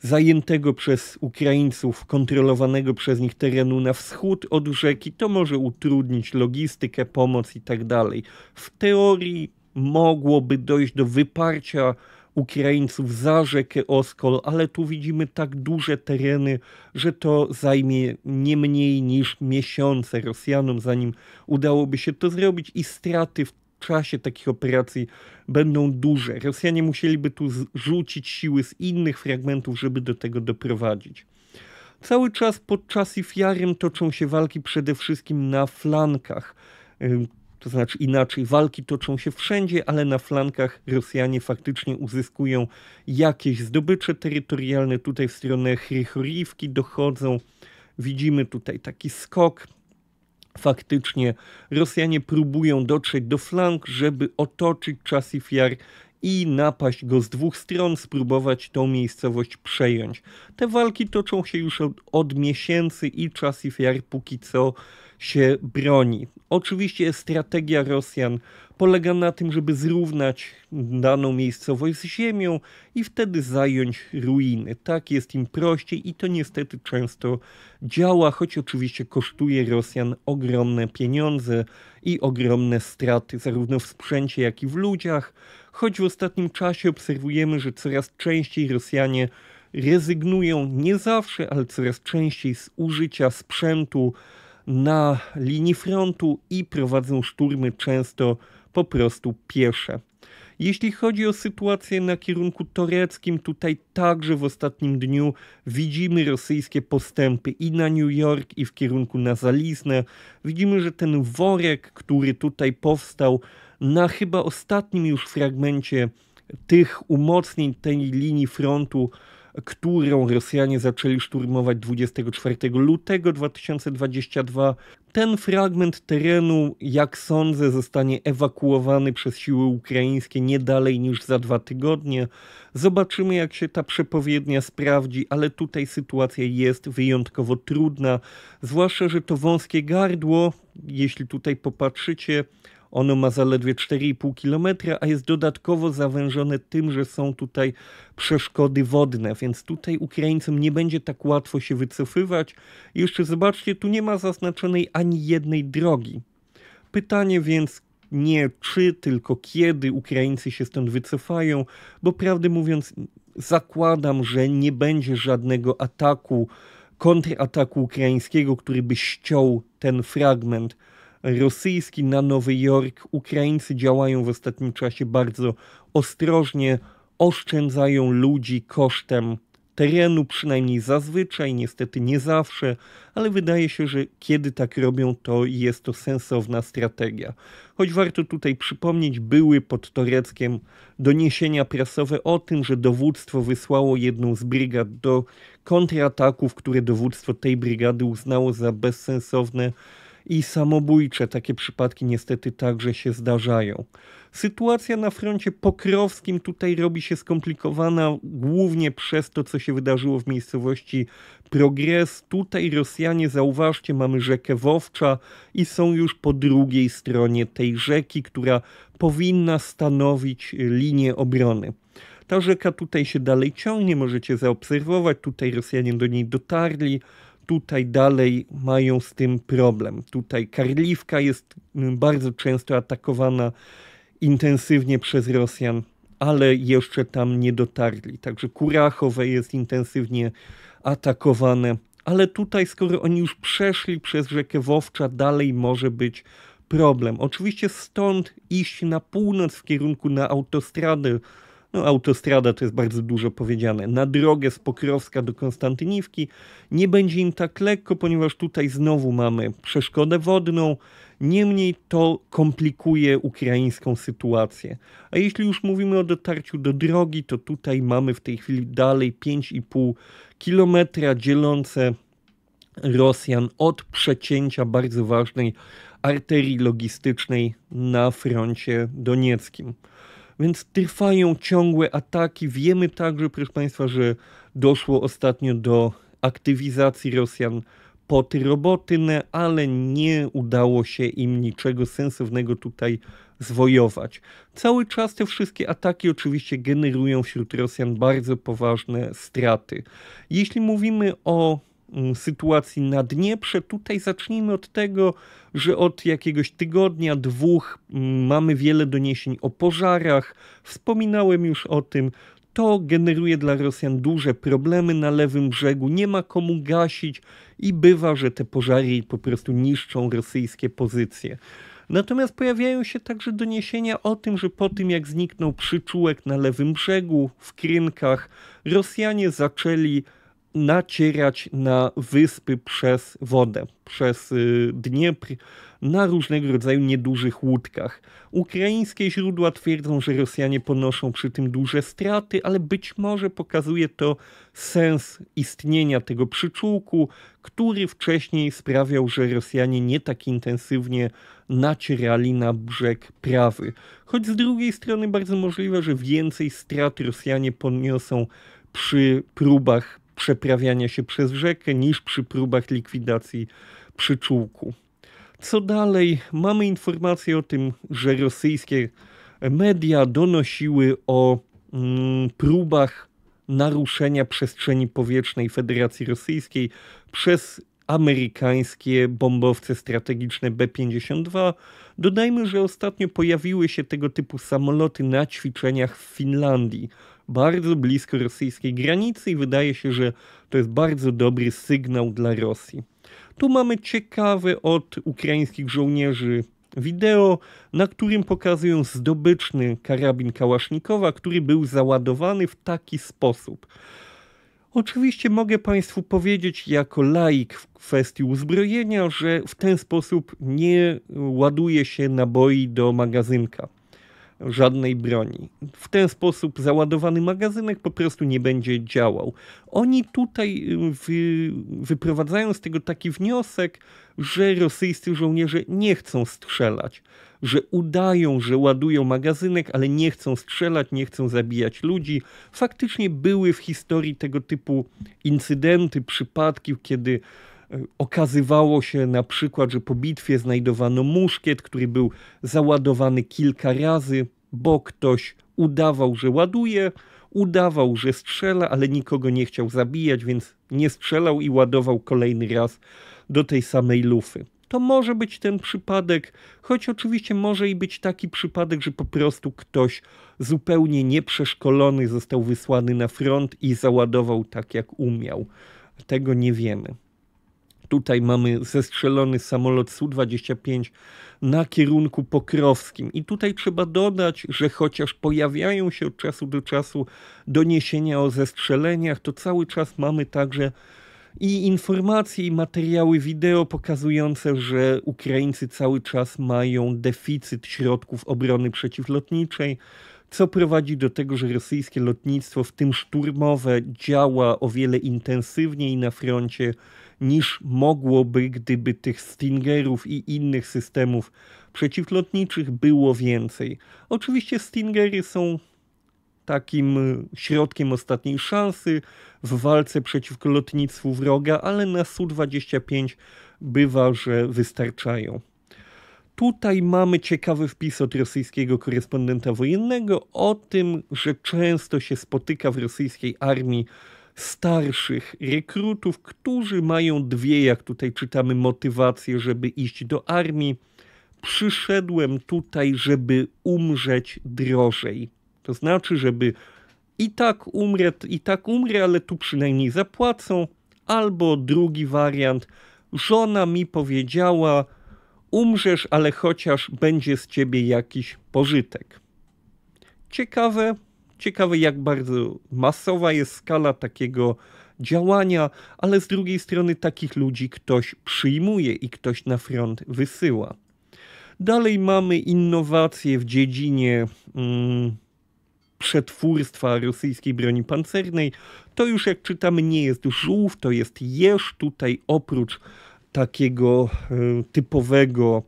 zajętego przez Ukraińców, kontrolowanego przez nich terenu na wschód od rzeki, to może utrudnić logistykę, pomoc itd. Tak w teorii mogłoby dojść do wyparcia Ukraińców za rzekę Oskol, ale tu widzimy tak duże tereny, że to zajmie nie mniej niż miesiące Rosjanom, zanim udałoby się to zrobić i straty w czasie takich operacji będą duże. Rosjanie musieliby tu rzucić siły z innych fragmentów, żeby do tego doprowadzić. Cały czas podczas Ifiarem toczą się walki przede wszystkim na flankach. To znaczy inaczej, walki toczą się wszędzie, ale na flankach Rosjanie faktycznie uzyskują jakieś zdobycze terytorialne. Tutaj w stronę Chrychoriwki dochodzą. Widzimy tutaj taki skok faktycznie Rosjanie próbują dotrzeć do flank, żeby otoczyć Czasifiar i napaść go z dwóch stron, spróbować tą miejscowość przejąć. Te walki toczą się już od, od miesięcy i Czasifiar póki co się broni. Oczywiście strategia Rosjan polega na tym, żeby zrównać daną miejscowość z ziemią i wtedy zająć ruiny. Tak jest im prościej i to niestety często działa, choć oczywiście kosztuje Rosjan ogromne pieniądze i ogromne straty, zarówno w sprzęcie, jak i w ludziach. Choć w ostatnim czasie obserwujemy, że coraz częściej Rosjanie rezygnują nie zawsze, ale coraz częściej z użycia sprzętu na linii frontu i prowadzą szturmy często po prostu piesze. Jeśli chodzi o sytuację na kierunku toreckim, tutaj także w ostatnim dniu widzimy rosyjskie postępy i na New York, i w kierunku na Zaliznę. Widzimy, że ten worek, który tutaj powstał na chyba ostatnim już fragmencie tych umocnień tej linii frontu, którą Rosjanie zaczęli szturmować 24 lutego 2022. Ten fragment terenu, jak sądzę, zostanie ewakuowany przez siły ukraińskie nie dalej niż za dwa tygodnie. Zobaczymy, jak się ta przepowiednia sprawdzi, ale tutaj sytuacja jest wyjątkowo trudna, zwłaszcza, że to wąskie gardło, jeśli tutaj popatrzycie, ono ma zaledwie 4,5 km, a jest dodatkowo zawężone tym, że są tutaj przeszkody wodne, więc tutaj Ukraińcom nie będzie tak łatwo się wycofywać. Jeszcze zobaczcie, tu nie ma zaznaczonej ani jednej drogi. Pytanie więc, nie czy, tylko kiedy Ukraińcy się stąd wycofają, bo prawdę mówiąc, zakładam, że nie będzie żadnego ataku, kontrataku ukraińskiego, który by ściął ten fragment rosyjski na Nowy Jork. Ukraińcy działają w ostatnim czasie bardzo ostrożnie, oszczędzają ludzi kosztem terenu, przynajmniej zazwyczaj, niestety nie zawsze, ale wydaje się, że kiedy tak robią, to jest to sensowna strategia. Choć warto tutaj przypomnieć, były pod Toreckiem doniesienia prasowe o tym, że dowództwo wysłało jedną z brygad do kontrataków, które dowództwo tej brygady uznało za bezsensowne i samobójcze takie przypadki niestety także się zdarzają. Sytuacja na froncie pokrowskim tutaj robi się skomplikowana głównie przez to, co się wydarzyło w miejscowości Progres. Tutaj Rosjanie, zauważcie, mamy rzekę Wowcza i są już po drugiej stronie tej rzeki, która powinna stanowić linię obrony. Ta rzeka tutaj się dalej ciągnie, możecie zaobserwować, tutaj Rosjanie do niej dotarli, tutaj dalej mają z tym problem. Tutaj Karliwka jest mm, bardzo często atakowana intensywnie przez Rosjan, ale jeszcze tam nie dotarli. Także Kurachowe jest intensywnie atakowane. Ale tutaj, skoro oni już przeszli przez rzekę Wowcza, dalej może być problem. Oczywiście stąd iść na północ w kierunku na autostradę no, autostrada to jest bardzo dużo powiedziane. Na drogę z Pokrowska do Konstantyniwki nie będzie im tak lekko, ponieważ tutaj znowu mamy przeszkodę wodną. Niemniej to komplikuje ukraińską sytuację. A jeśli już mówimy o dotarciu do drogi, to tutaj mamy w tej chwili dalej 5,5 kilometra dzielące Rosjan od przecięcia bardzo ważnej arterii logistycznej na froncie donieckim. Więc trwają ciągłe ataki. Wiemy także, proszę Państwa, że doszło ostatnio do aktywizacji Rosjan pod Robotynę, ale nie udało się im niczego sensownego tutaj zwojować. Cały czas te wszystkie ataki oczywiście generują wśród Rosjan bardzo poważne straty. Jeśli mówimy o Mm, sytuacji na Dnieprze. Tutaj zacznijmy od tego, że od jakiegoś tygodnia, dwóch mm, mamy wiele doniesień o pożarach. Wspominałem już o tym. To generuje dla Rosjan duże problemy na lewym brzegu, nie ma komu gasić i bywa, że te pożary po prostu niszczą rosyjskie pozycje. Natomiast pojawiają się także doniesienia o tym, że po tym jak zniknął przyczółek na lewym brzegu, w Krynkach, Rosjanie zaczęli nacierać na wyspy przez wodę, przez y, Dniepr, na różnego rodzaju niedużych łódkach. Ukraińskie źródła twierdzą, że Rosjanie ponoszą przy tym duże straty, ale być może pokazuje to sens istnienia tego przyczółku, który wcześniej sprawiał, że Rosjanie nie tak intensywnie nacierali na brzeg prawy. Choć z drugiej strony bardzo możliwe, że więcej strat Rosjanie poniosą przy próbach przeprawiania się przez rzekę niż przy próbach likwidacji przyczółku. Co dalej? Mamy informacje o tym, że rosyjskie media donosiły o mm, próbach naruszenia przestrzeni powietrznej Federacji Rosyjskiej przez amerykańskie bombowce strategiczne B-52. Dodajmy, że ostatnio pojawiły się tego typu samoloty na ćwiczeniach w Finlandii bardzo blisko rosyjskiej granicy i wydaje się, że to jest bardzo dobry sygnał dla Rosji. Tu mamy ciekawe od ukraińskich żołnierzy wideo, na którym pokazują zdobyczny karabin Kałasznikowa, który był załadowany w taki sposób. Oczywiście mogę Państwu powiedzieć, jako laik w kwestii uzbrojenia, że w ten sposób nie ładuje się naboi do magazynka żadnej broni. W ten sposób załadowany magazynek po prostu nie będzie działał. Oni tutaj y, wy, wyprowadzają z tego taki wniosek, że rosyjscy żołnierze nie chcą strzelać, że udają, że ładują magazynek, ale nie chcą strzelać, nie chcą zabijać ludzi. Faktycznie były w historii tego typu incydenty, przypadki, kiedy Okazywało się na przykład, że po bitwie znajdowano muszkiet, który był załadowany kilka razy, bo ktoś udawał, że ładuje, udawał, że strzela, ale nikogo nie chciał zabijać, więc nie strzelał i ładował kolejny raz do tej samej lufy. To może być ten przypadek, choć oczywiście może i być taki przypadek, że po prostu ktoś zupełnie nieprzeszkolony został wysłany na front i załadował tak jak umiał. Tego nie wiemy. Tutaj mamy zestrzelony samolot Su-25 na kierunku pokrowskim. I tutaj trzeba dodać, że chociaż pojawiają się od czasu do czasu doniesienia o zestrzeleniach, to cały czas mamy także i informacje, i materiały wideo pokazujące, że Ukraińcy cały czas mają deficyt środków obrony przeciwlotniczej, co prowadzi do tego, że rosyjskie lotnictwo, w tym szturmowe, działa o wiele intensywniej na froncie niż mogłoby, gdyby tych Stingerów i innych systemów przeciwlotniczych było więcej. Oczywiście Stingery są takim środkiem ostatniej szansy w walce przeciwko lotnictwu wroga, ale na Su-25 bywa, że wystarczają. Tutaj mamy ciekawy wpis od rosyjskiego korespondenta wojennego o tym, że często się spotyka w rosyjskiej armii starszych rekrutów, którzy mają dwie, jak tutaj czytamy, motywacje, żeby iść do armii. Przyszedłem tutaj, żeby umrzeć drożej. To znaczy, żeby i tak umrę, i tak umrę, ale tu przynajmniej zapłacą. Albo drugi wariant, żona mi powiedziała, umrzesz, ale chociaż będzie z ciebie jakiś pożytek. Ciekawe, Ciekawe, jak bardzo masowa jest skala takiego działania, ale z drugiej strony takich ludzi ktoś przyjmuje i ktoś na front wysyła. Dalej mamy innowacje w dziedzinie mm, przetwórstwa rosyjskiej broni pancernej. To już jak czytamy nie jest żółw, to jest jeż. Tutaj oprócz takiego y, typowego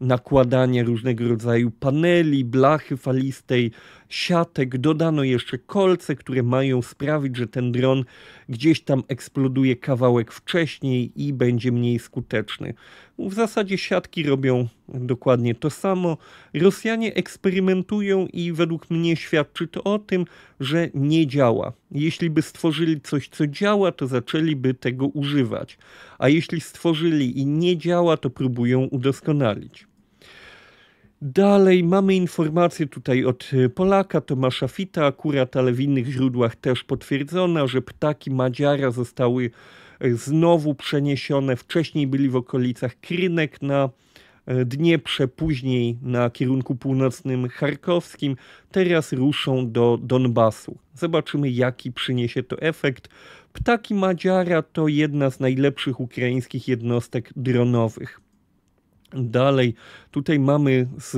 nakładania różnego rodzaju paneli, blachy falistej siatek, dodano jeszcze kolce, które mają sprawić, że ten dron gdzieś tam eksploduje kawałek wcześniej i będzie mniej skuteczny. W zasadzie siatki robią dokładnie to samo. Rosjanie eksperymentują i według mnie świadczy to o tym, że nie działa. Jeśli by stworzyli coś, co działa, to zaczęliby tego używać, a jeśli stworzyli i nie działa, to próbują udoskonalić. Dalej mamy informację tutaj od y, Polaka Tomasza Fita, akurat, ale w innych źródłach też potwierdzona, że ptaki Madziara zostały y, znowu przeniesione. Wcześniej byli w okolicach Krynek na y, Dnieprze, później na kierunku północnym charkowskim. Teraz ruszą do Donbasu. Zobaczymy, jaki przyniesie to efekt. Ptaki Madziara to jedna z najlepszych ukraińskich jednostek dronowych. Dalej, tutaj mamy z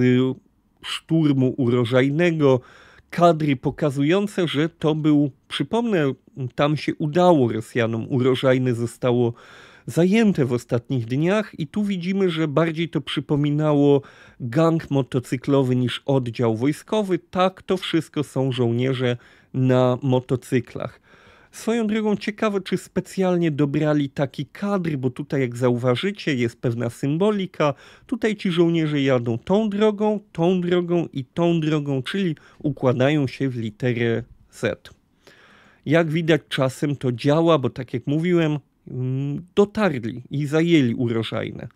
szturmu urożajnego kadry pokazujące, że to był, przypomnę, tam się udało Rosjanom, urożajne zostało zajęte w ostatnich dniach i tu widzimy, że bardziej to przypominało gang motocyklowy niż oddział wojskowy. Tak, to wszystko są żołnierze na motocyklach. Swoją drogą ciekawe, czy specjalnie dobrali taki kadr, bo tutaj jak zauważycie jest pewna symbolika. Tutaj ci żołnierze jadą tą drogą, tą drogą i tą drogą, czyli układają się w literę Z. Jak widać czasem to działa, bo tak jak mówiłem, mm, dotarli i zajęli urożajne.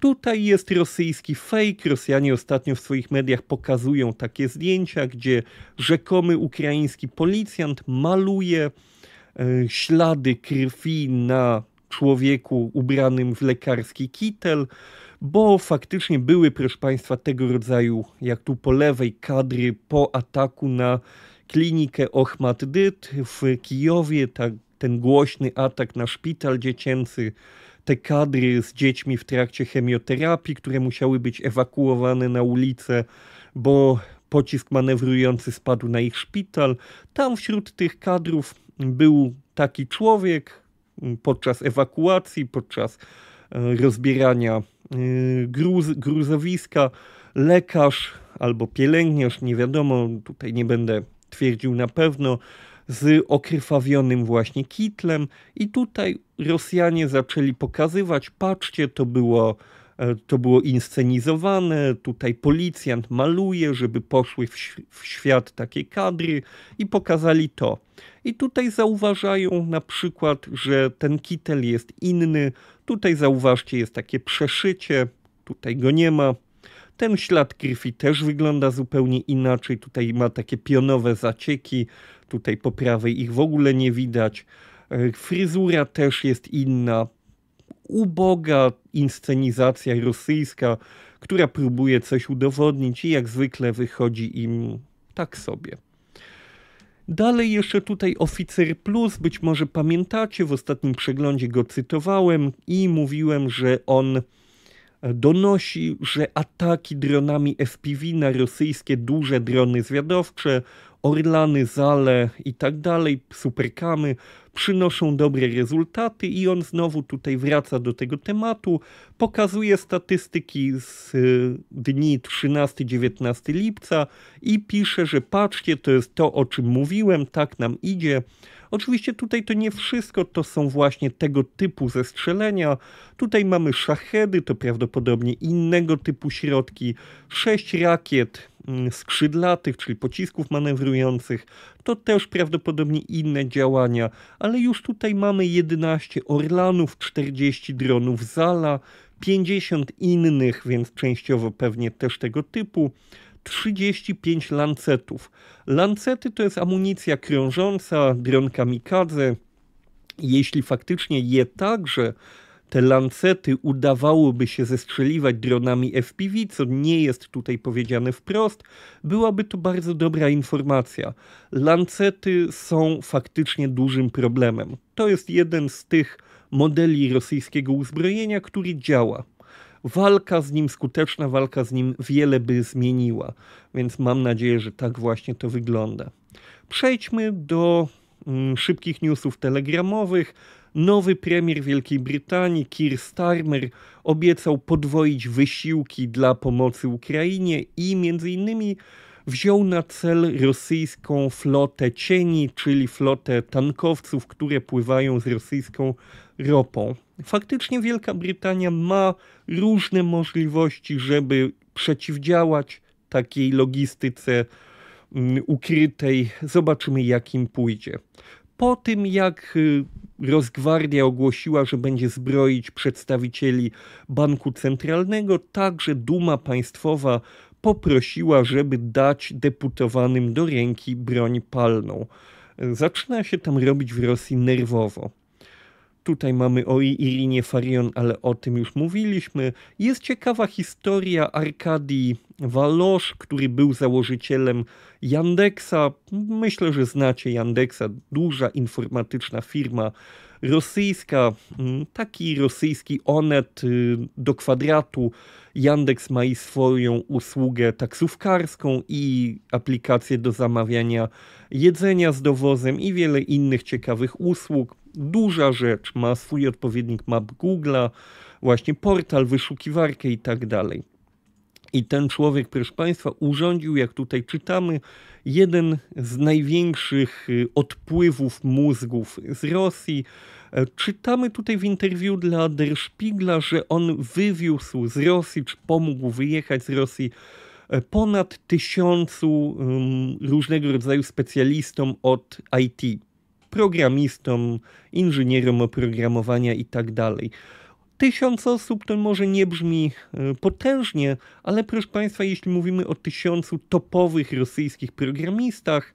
Tutaj jest rosyjski fake. Rosjanie ostatnio w swoich mediach pokazują takie zdjęcia, gdzie rzekomy ukraiński policjant maluje E, ślady krwi na człowieku ubranym w lekarski kitel, bo faktycznie były, proszę Państwa, tego rodzaju, jak tu po lewej kadry, po ataku na klinikę Ochmat Dyt w Kijowie, ta, ten głośny atak na szpital dziecięcy, te kadry z dziećmi w trakcie chemioterapii, które musiały być ewakuowane na ulicę, bo pocisk manewrujący spadł na ich szpital. Tam wśród tych kadrów był taki człowiek mm, podczas ewakuacji, podczas e, rozbierania e, gruz, gruzowiska, lekarz albo pielęgniarz, nie wiadomo, tutaj nie będę twierdził na pewno, z okrwawionym właśnie kitlem i tutaj Rosjanie zaczęli pokazywać, patrzcie, to było E, to było inscenizowane, tutaj policjant maluje, żeby poszły w, w świat takie kadry i pokazali to. I tutaj zauważają na przykład, że ten kitel jest inny, tutaj zauważcie jest takie przeszycie, tutaj go nie ma. Ten ślad krwi też wygląda zupełnie inaczej. Tutaj ma takie pionowe zacieki, tutaj po prawej ich w ogóle nie widać. E, fryzura też jest inna uboga inscenizacja rosyjska, która próbuje coś udowodnić i jak zwykle wychodzi im tak sobie. Dalej jeszcze tutaj Oficer Plus, być może pamiętacie, w ostatnim przeglądzie go cytowałem i mówiłem, że on e, donosi, że ataki dronami FPV na rosyjskie duże drony zwiadowcze Orlany, Zale i tak dalej, superkamy przynoszą dobre rezultaty i on znowu tutaj wraca do tego tematu, pokazuje statystyki z y, dni 13-19 lipca i pisze, że patrzcie, to jest to, o czym mówiłem, tak nam idzie. Oczywiście tutaj to nie wszystko to są właśnie tego typu zestrzelenia. Tutaj mamy szachedy, to prawdopodobnie innego typu środki, sześć rakiet mm, skrzydlatych, czyli pocisków manewrujących, to też prawdopodobnie inne działania, ale już tutaj mamy 11 Orlanów, 40 dronów Zala, 50 innych, więc częściowo pewnie też tego typu. 35 lancetów. Lancety to jest amunicja krążąca, dron kamikadze. Jeśli faktycznie je także te lancety udawałoby się zestrzeliwać dronami FPV, co nie jest tutaj powiedziane wprost, byłaby to bardzo dobra informacja. Lancety są faktycznie dużym problemem. To jest jeden z tych modeli rosyjskiego uzbrojenia, który działa walka z nim, skuteczna walka z nim wiele by zmieniła, więc mam nadzieję, że tak właśnie to wygląda. Przejdźmy do mm, szybkich newsów telegramowych. Nowy premier Wielkiej Brytanii, Keir Starmer, obiecał podwoić wysiłki dla pomocy Ukrainie i między innymi wziął na cel rosyjską flotę cieni, czyli flotę tankowców, które pływają z rosyjską ropą. Faktycznie Wielka Brytania ma różne możliwości, żeby przeciwdziałać takiej logistyce mm, ukrytej. Zobaczymy, jak im pójdzie. Po tym, jak y, Rozgwardia ogłosiła, że będzie zbroić przedstawicieli Banku Centralnego, także Duma Państwowa poprosiła, żeby dać deputowanym do ręki broń palną. Zaczyna się tam robić w Rosji nerwowo. Tutaj mamy o Irinie Farion, ale o tym już mówiliśmy. Jest ciekawa historia Arkadii Walosz, który był założycielem Yandexa. Myślę, że znacie Yandexa, duża informatyczna firma rosyjska, mm, taki rosyjski Onet y, do kwadratu. Yandex ma i swoją usługę taksówkarską i aplikację do zamawiania jedzenia z dowozem i wiele innych ciekawych usług duża rzecz, ma swój odpowiednik map Google'a, właśnie portal, wyszukiwarkę i tak dalej. I ten człowiek, proszę Państwa, urządził, jak tutaj czytamy, jeden z największych y, odpływów mózgów z Rosji. E, czytamy tutaj w interwiu dla Der Spiegla, że on wywiózł z Rosji, czy pomógł wyjechać z Rosji e, ponad tysiącu różnego rodzaju specjalistom od IT programistom, inżynierom oprogramowania itd. Tak Tysiąc osób to może nie brzmi e, potężnie, ale proszę Państwa, jeśli mówimy o tysiącu topowych rosyjskich programistach,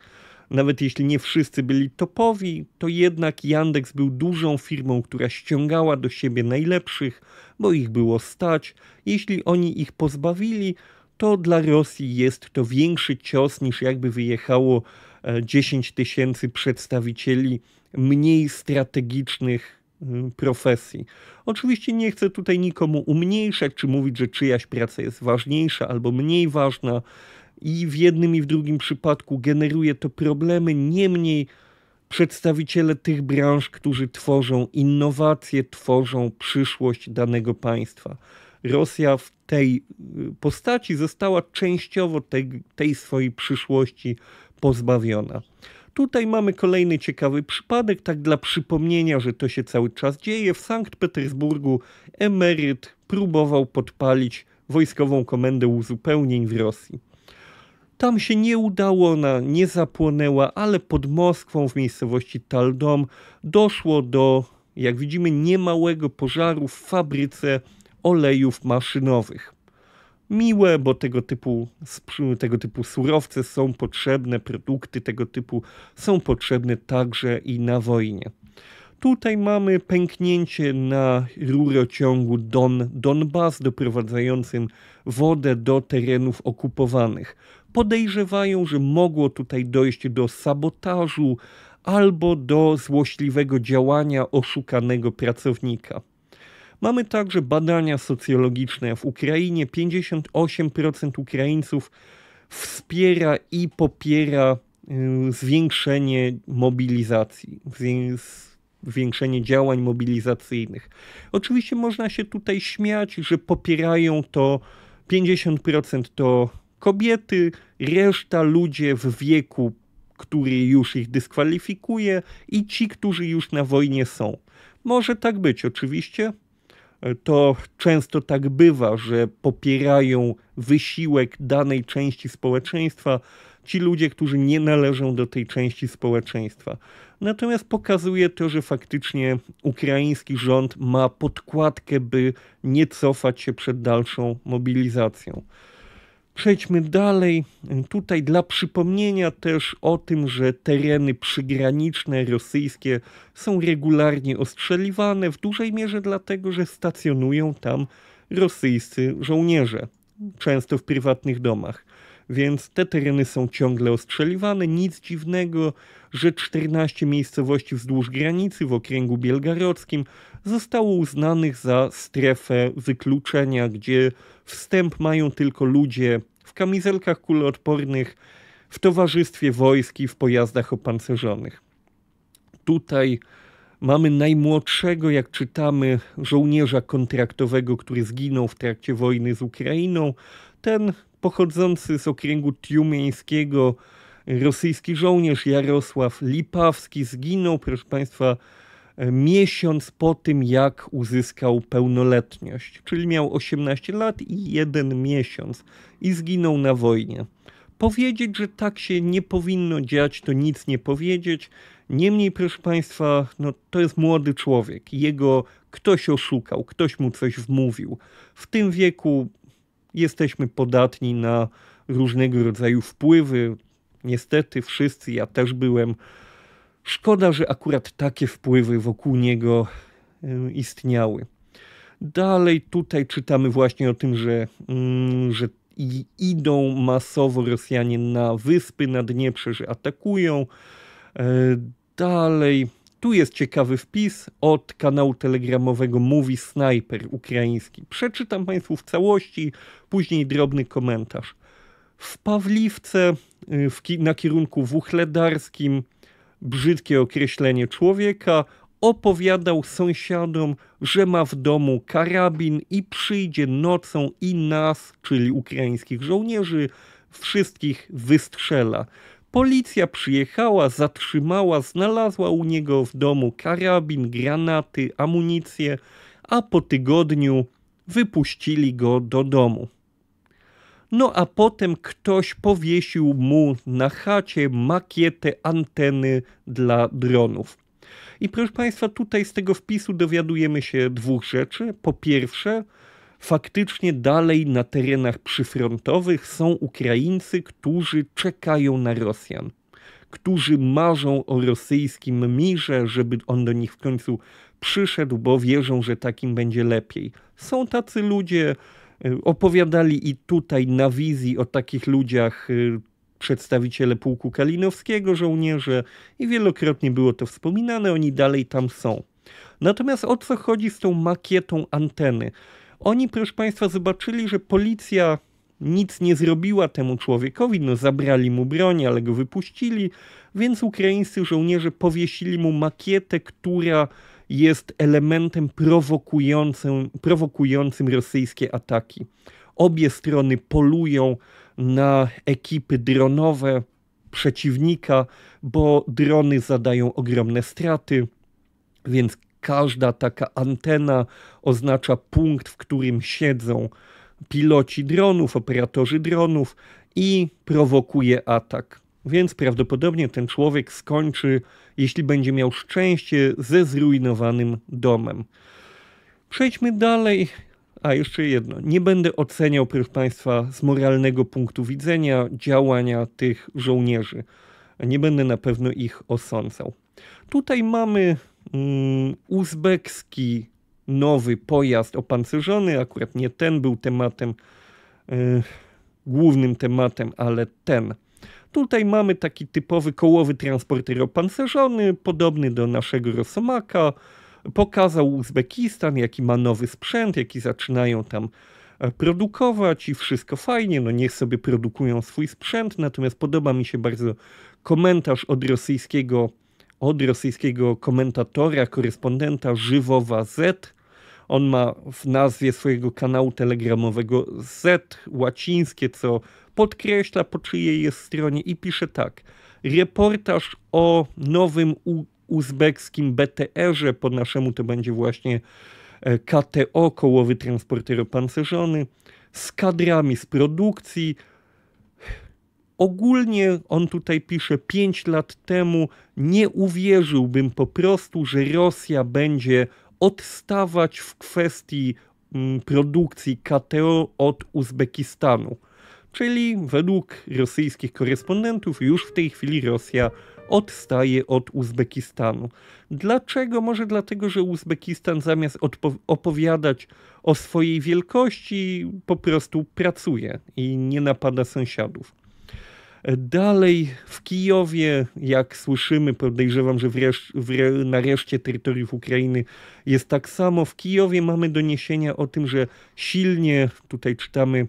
nawet jeśli nie wszyscy byli topowi, to jednak Yandex był dużą firmą, która ściągała do siebie najlepszych, bo ich było stać. Jeśli oni ich pozbawili, to dla Rosji jest to większy cios niż jakby wyjechało 10 tysięcy przedstawicieli mniej strategicznych mm, profesji. Oczywiście nie chcę tutaj nikomu umniejszać, czy mówić, że czyjaś praca jest ważniejsza albo mniej ważna. I w jednym i w drugim przypadku generuje to problemy. Niemniej przedstawiciele tych branż, którzy tworzą innowacje, tworzą przyszłość danego państwa. Rosja w tej y, postaci została częściowo tej, tej swojej przyszłości pozbawiona. Tutaj mamy kolejny ciekawy przypadek, tak dla przypomnienia, że to się cały czas dzieje. W Sankt Petersburgu emeryt próbował podpalić wojskową komendę uzupełnień w Rosji. Tam się nie udało, ona nie zapłonęła, ale pod Moskwą w miejscowości Taldom doszło do, jak widzimy, niemałego pożaru w fabryce olejów maszynowych miłe, bo tego typu, tego typu surowce są potrzebne, produkty tego typu są potrzebne także i na wojnie. Tutaj mamy pęknięcie na rurociągu Don Donbas doprowadzającym wodę do terenów okupowanych. Podejrzewają, że mogło tutaj dojść do sabotażu albo do złośliwego działania oszukanego pracownika. Mamy także badania socjologiczne. W Ukrainie 58% Ukraińców wspiera i popiera y, zwiększenie mobilizacji, zwiększenie działań mobilizacyjnych. Oczywiście można się tutaj śmiać, że popierają to 50% to kobiety, reszta ludzie w wieku, który już ich dyskwalifikuje i ci, którzy już na wojnie są. Może tak być, oczywiście, to często tak bywa, że popierają wysiłek danej części społeczeństwa ci ludzie, którzy nie należą do tej części społeczeństwa. Natomiast pokazuje to, że faktycznie ukraiński rząd ma podkładkę, by nie cofać się przed dalszą mobilizacją. Przejdźmy dalej. Tutaj dla przypomnienia też o tym, że tereny przygraniczne rosyjskie są regularnie ostrzeliwane, w dużej mierze dlatego, że stacjonują tam rosyjscy żołnierze, często w prywatnych domach. Więc te tereny są ciągle ostrzeliwane. Nic dziwnego, że 14 miejscowości wzdłuż granicy w okręgu bielgorodzkim zostało uznanych za strefę wykluczenia, gdzie Wstęp mają tylko ludzie w kamizelkach kuloodpornych, w towarzystwie wojsk i w pojazdach opancerzonych. Tutaj mamy najmłodszego, jak czytamy, żołnierza kontraktowego, który zginął w trakcie wojny z Ukrainą. Ten pochodzący z okręgu tiumieńskiego rosyjski żołnierz Jarosław Lipawski zginął, proszę Państwa, E, miesiąc po tym, jak uzyskał pełnoletność, czyli miał 18 lat i jeden miesiąc i zginął na wojnie. Powiedzieć, że tak się nie powinno dziać, to nic nie powiedzieć. Niemniej, proszę Państwa, no, to jest młody człowiek. Jego ktoś oszukał, ktoś mu coś wmówił. W tym wieku jesteśmy podatni na różnego rodzaju wpływy. Niestety wszyscy, ja też byłem Szkoda, że akurat takie wpływy wokół niego y, istniały. Dalej tutaj czytamy właśnie o tym, że, mm, że idą masowo Rosjanie na wyspy na Dnieprze, że atakują. E, dalej, tu jest ciekawy wpis od kanału telegramowego Mówi snajper ukraiński. Przeczytam Państwu w całości, później drobny komentarz. W Pawliwce, y, w na kierunku Wuchledarskim, brzydkie określenie człowieka, opowiadał sąsiadom, że ma w domu karabin i przyjdzie nocą i nas, czyli ukraińskich żołnierzy, wszystkich wystrzela. Policja przyjechała, zatrzymała, znalazła u niego w domu karabin, granaty, amunicję, a po tygodniu wypuścili go do domu. No a potem ktoś powiesił mu na chacie makietę anteny dla dronów. I proszę Państwa, tutaj z tego wpisu dowiadujemy się dwóch rzeczy. Po pierwsze, faktycznie dalej na terenach przyfrontowych są Ukraińcy, którzy czekają na Rosjan, którzy marzą o rosyjskim mirze, żeby on do nich w końcu przyszedł, bo wierzą, że takim będzie lepiej. Są tacy ludzie, Y, opowiadali i tutaj na wizji o takich ludziach y, przedstawiciele pułku kalinowskiego, żołnierze i wielokrotnie było to wspominane, oni dalej tam są. Natomiast o co chodzi z tą makietą anteny? Oni, proszę Państwa, zobaczyli, że policja nic nie zrobiła temu człowiekowi, no zabrali mu broń, ale go wypuścili, więc ukraińscy żołnierze powiesili mu makietę, która jest elementem prowokującym, prowokującym rosyjskie ataki. Obie strony polują na ekipy dronowe przeciwnika, bo drony zadają ogromne straty, więc każda taka antena oznacza punkt, w którym siedzą piloci dronów, operatorzy dronów i prowokuje atak. Więc prawdopodobnie ten człowiek skończy jeśli będzie miał szczęście ze zrujnowanym domem. Przejdźmy dalej. A jeszcze jedno. Nie będę oceniał, proszę Państwa, z moralnego punktu widzenia działania tych żołnierzy. Nie będę na pewno ich osądzał. Tutaj mamy mm, nowy pojazd opancerzony. Akurat nie ten był tematem, y, głównym tematem, ale ten Tutaj mamy taki typowy kołowy transporter opancerzony, podobny do naszego Rosomaka. Pokazał Uzbekistan, jaki ma nowy sprzęt, jaki zaczynają tam e, produkować i wszystko fajnie, no niech sobie produkują swój sprzęt, natomiast podoba mi się bardzo komentarz od rosyjskiego, od rosyjskiego komentatora, korespondenta Żywowa Z. On ma w nazwie swojego kanału telegramowego Z łacińskie, co podkreśla po czyjej jest stronie i pisze tak. Reportaż o nowym uzbeckim BTR-ze, po naszemu to będzie właśnie e, KTO, kołowy transporter opancerzony, z kadrami z produkcji. Ogólnie on tutaj pisze 5 lat temu nie uwierzyłbym po prostu, że Rosja będzie odstawać w kwestii mm, produkcji KTO od Uzbekistanu. Czyli według rosyjskich korespondentów już w tej chwili Rosja odstaje od Uzbekistanu. Dlaczego? Może dlatego, że Uzbekistan zamiast opowiadać o swojej wielkości, po prostu pracuje i nie napada sąsiadów. Dalej w Kijowie, jak słyszymy, podejrzewam, że nareszcie terytoriów Ukrainy jest tak samo. W Kijowie mamy doniesienia o tym, że silnie, tutaj czytamy,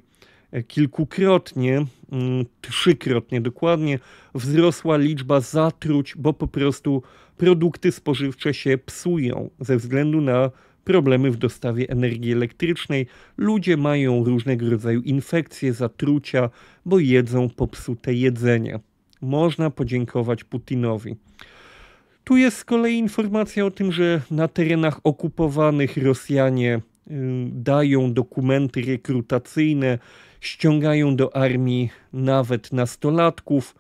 kilkukrotnie, mm, trzykrotnie dokładnie, wzrosła liczba zatruć, bo po prostu produkty spożywcze się psują ze względu na problemy w dostawie energii elektrycznej. Ludzie mają różnego rodzaju infekcje, zatrucia, bo jedzą popsute jedzenie. Można podziękować Putinowi. Tu jest z kolei informacja o tym, że na terenach okupowanych Rosjanie Y, dają dokumenty rekrutacyjne, ściągają do armii nawet nastolatków,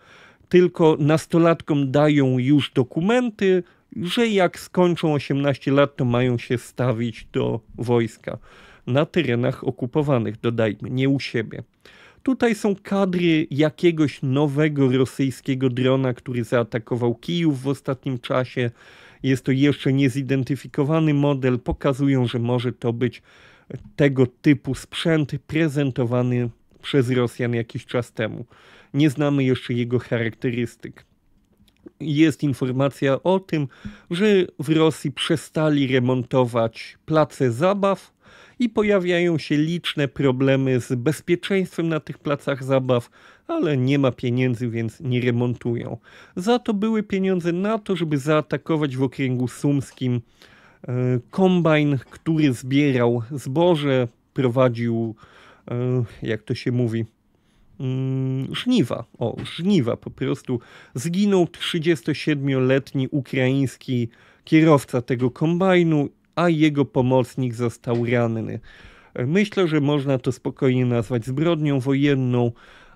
tylko nastolatkom dają już dokumenty, że jak skończą 18 lat, to mają się stawić do wojska na terenach okupowanych, dodajmy, nie u siebie. Tutaj są kadry jakiegoś nowego rosyjskiego drona, który zaatakował Kijów w ostatnim czasie. Jest to jeszcze niezidentyfikowany model, pokazują, że może to być tego typu sprzęt prezentowany przez Rosjan jakiś czas temu. Nie znamy jeszcze jego charakterystyk. Jest informacja o tym, że w Rosji przestali remontować place zabaw i pojawiają się liczne problemy z bezpieczeństwem na tych placach zabaw ale nie ma pieniędzy, więc nie remontują. Za to były pieniądze na to, żeby zaatakować w okręgu sumskim e, kombajn, który zbierał zboże, prowadził, e, jak to się mówi, mm, żniwa. O, żniwa po prostu. Zginął 37-letni ukraiński kierowca tego kombajnu, a jego pomocnik został ranny. Myślę, że można to spokojnie nazwać zbrodnią wojenną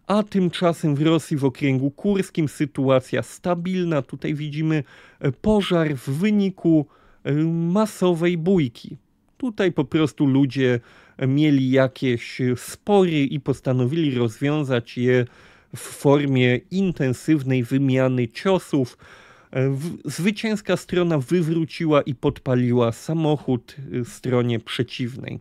a tymczasem w Rosji w okręgu kurskim sytuacja stabilna. Tutaj widzimy e, pożar w wyniku e, masowej bójki. Tutaj po prostu ludzie e, mieli jakieś spory i postanowili rozwiązać je w formie intensywnej wymiany ciosów. Zwycięska strona wywróciła i podpaliła samochód stronie przeciwnej.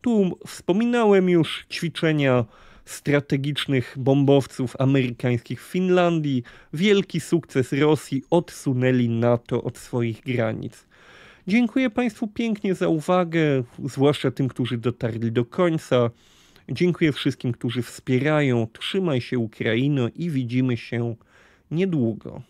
Tu wspominałem już ćwiczenia strategicznych bombowców amerykańskich w Finlandii, wielki sukces Rosji odsunęli NATO od swoich granic. Dziękuję Państwu pięknie za uwagę, zwłaszcza tym, którzy dotarli do końca. Dziękuję wszystkim, którzy wspierają. Trzymaj się Ukraino i widzimy się niedługo.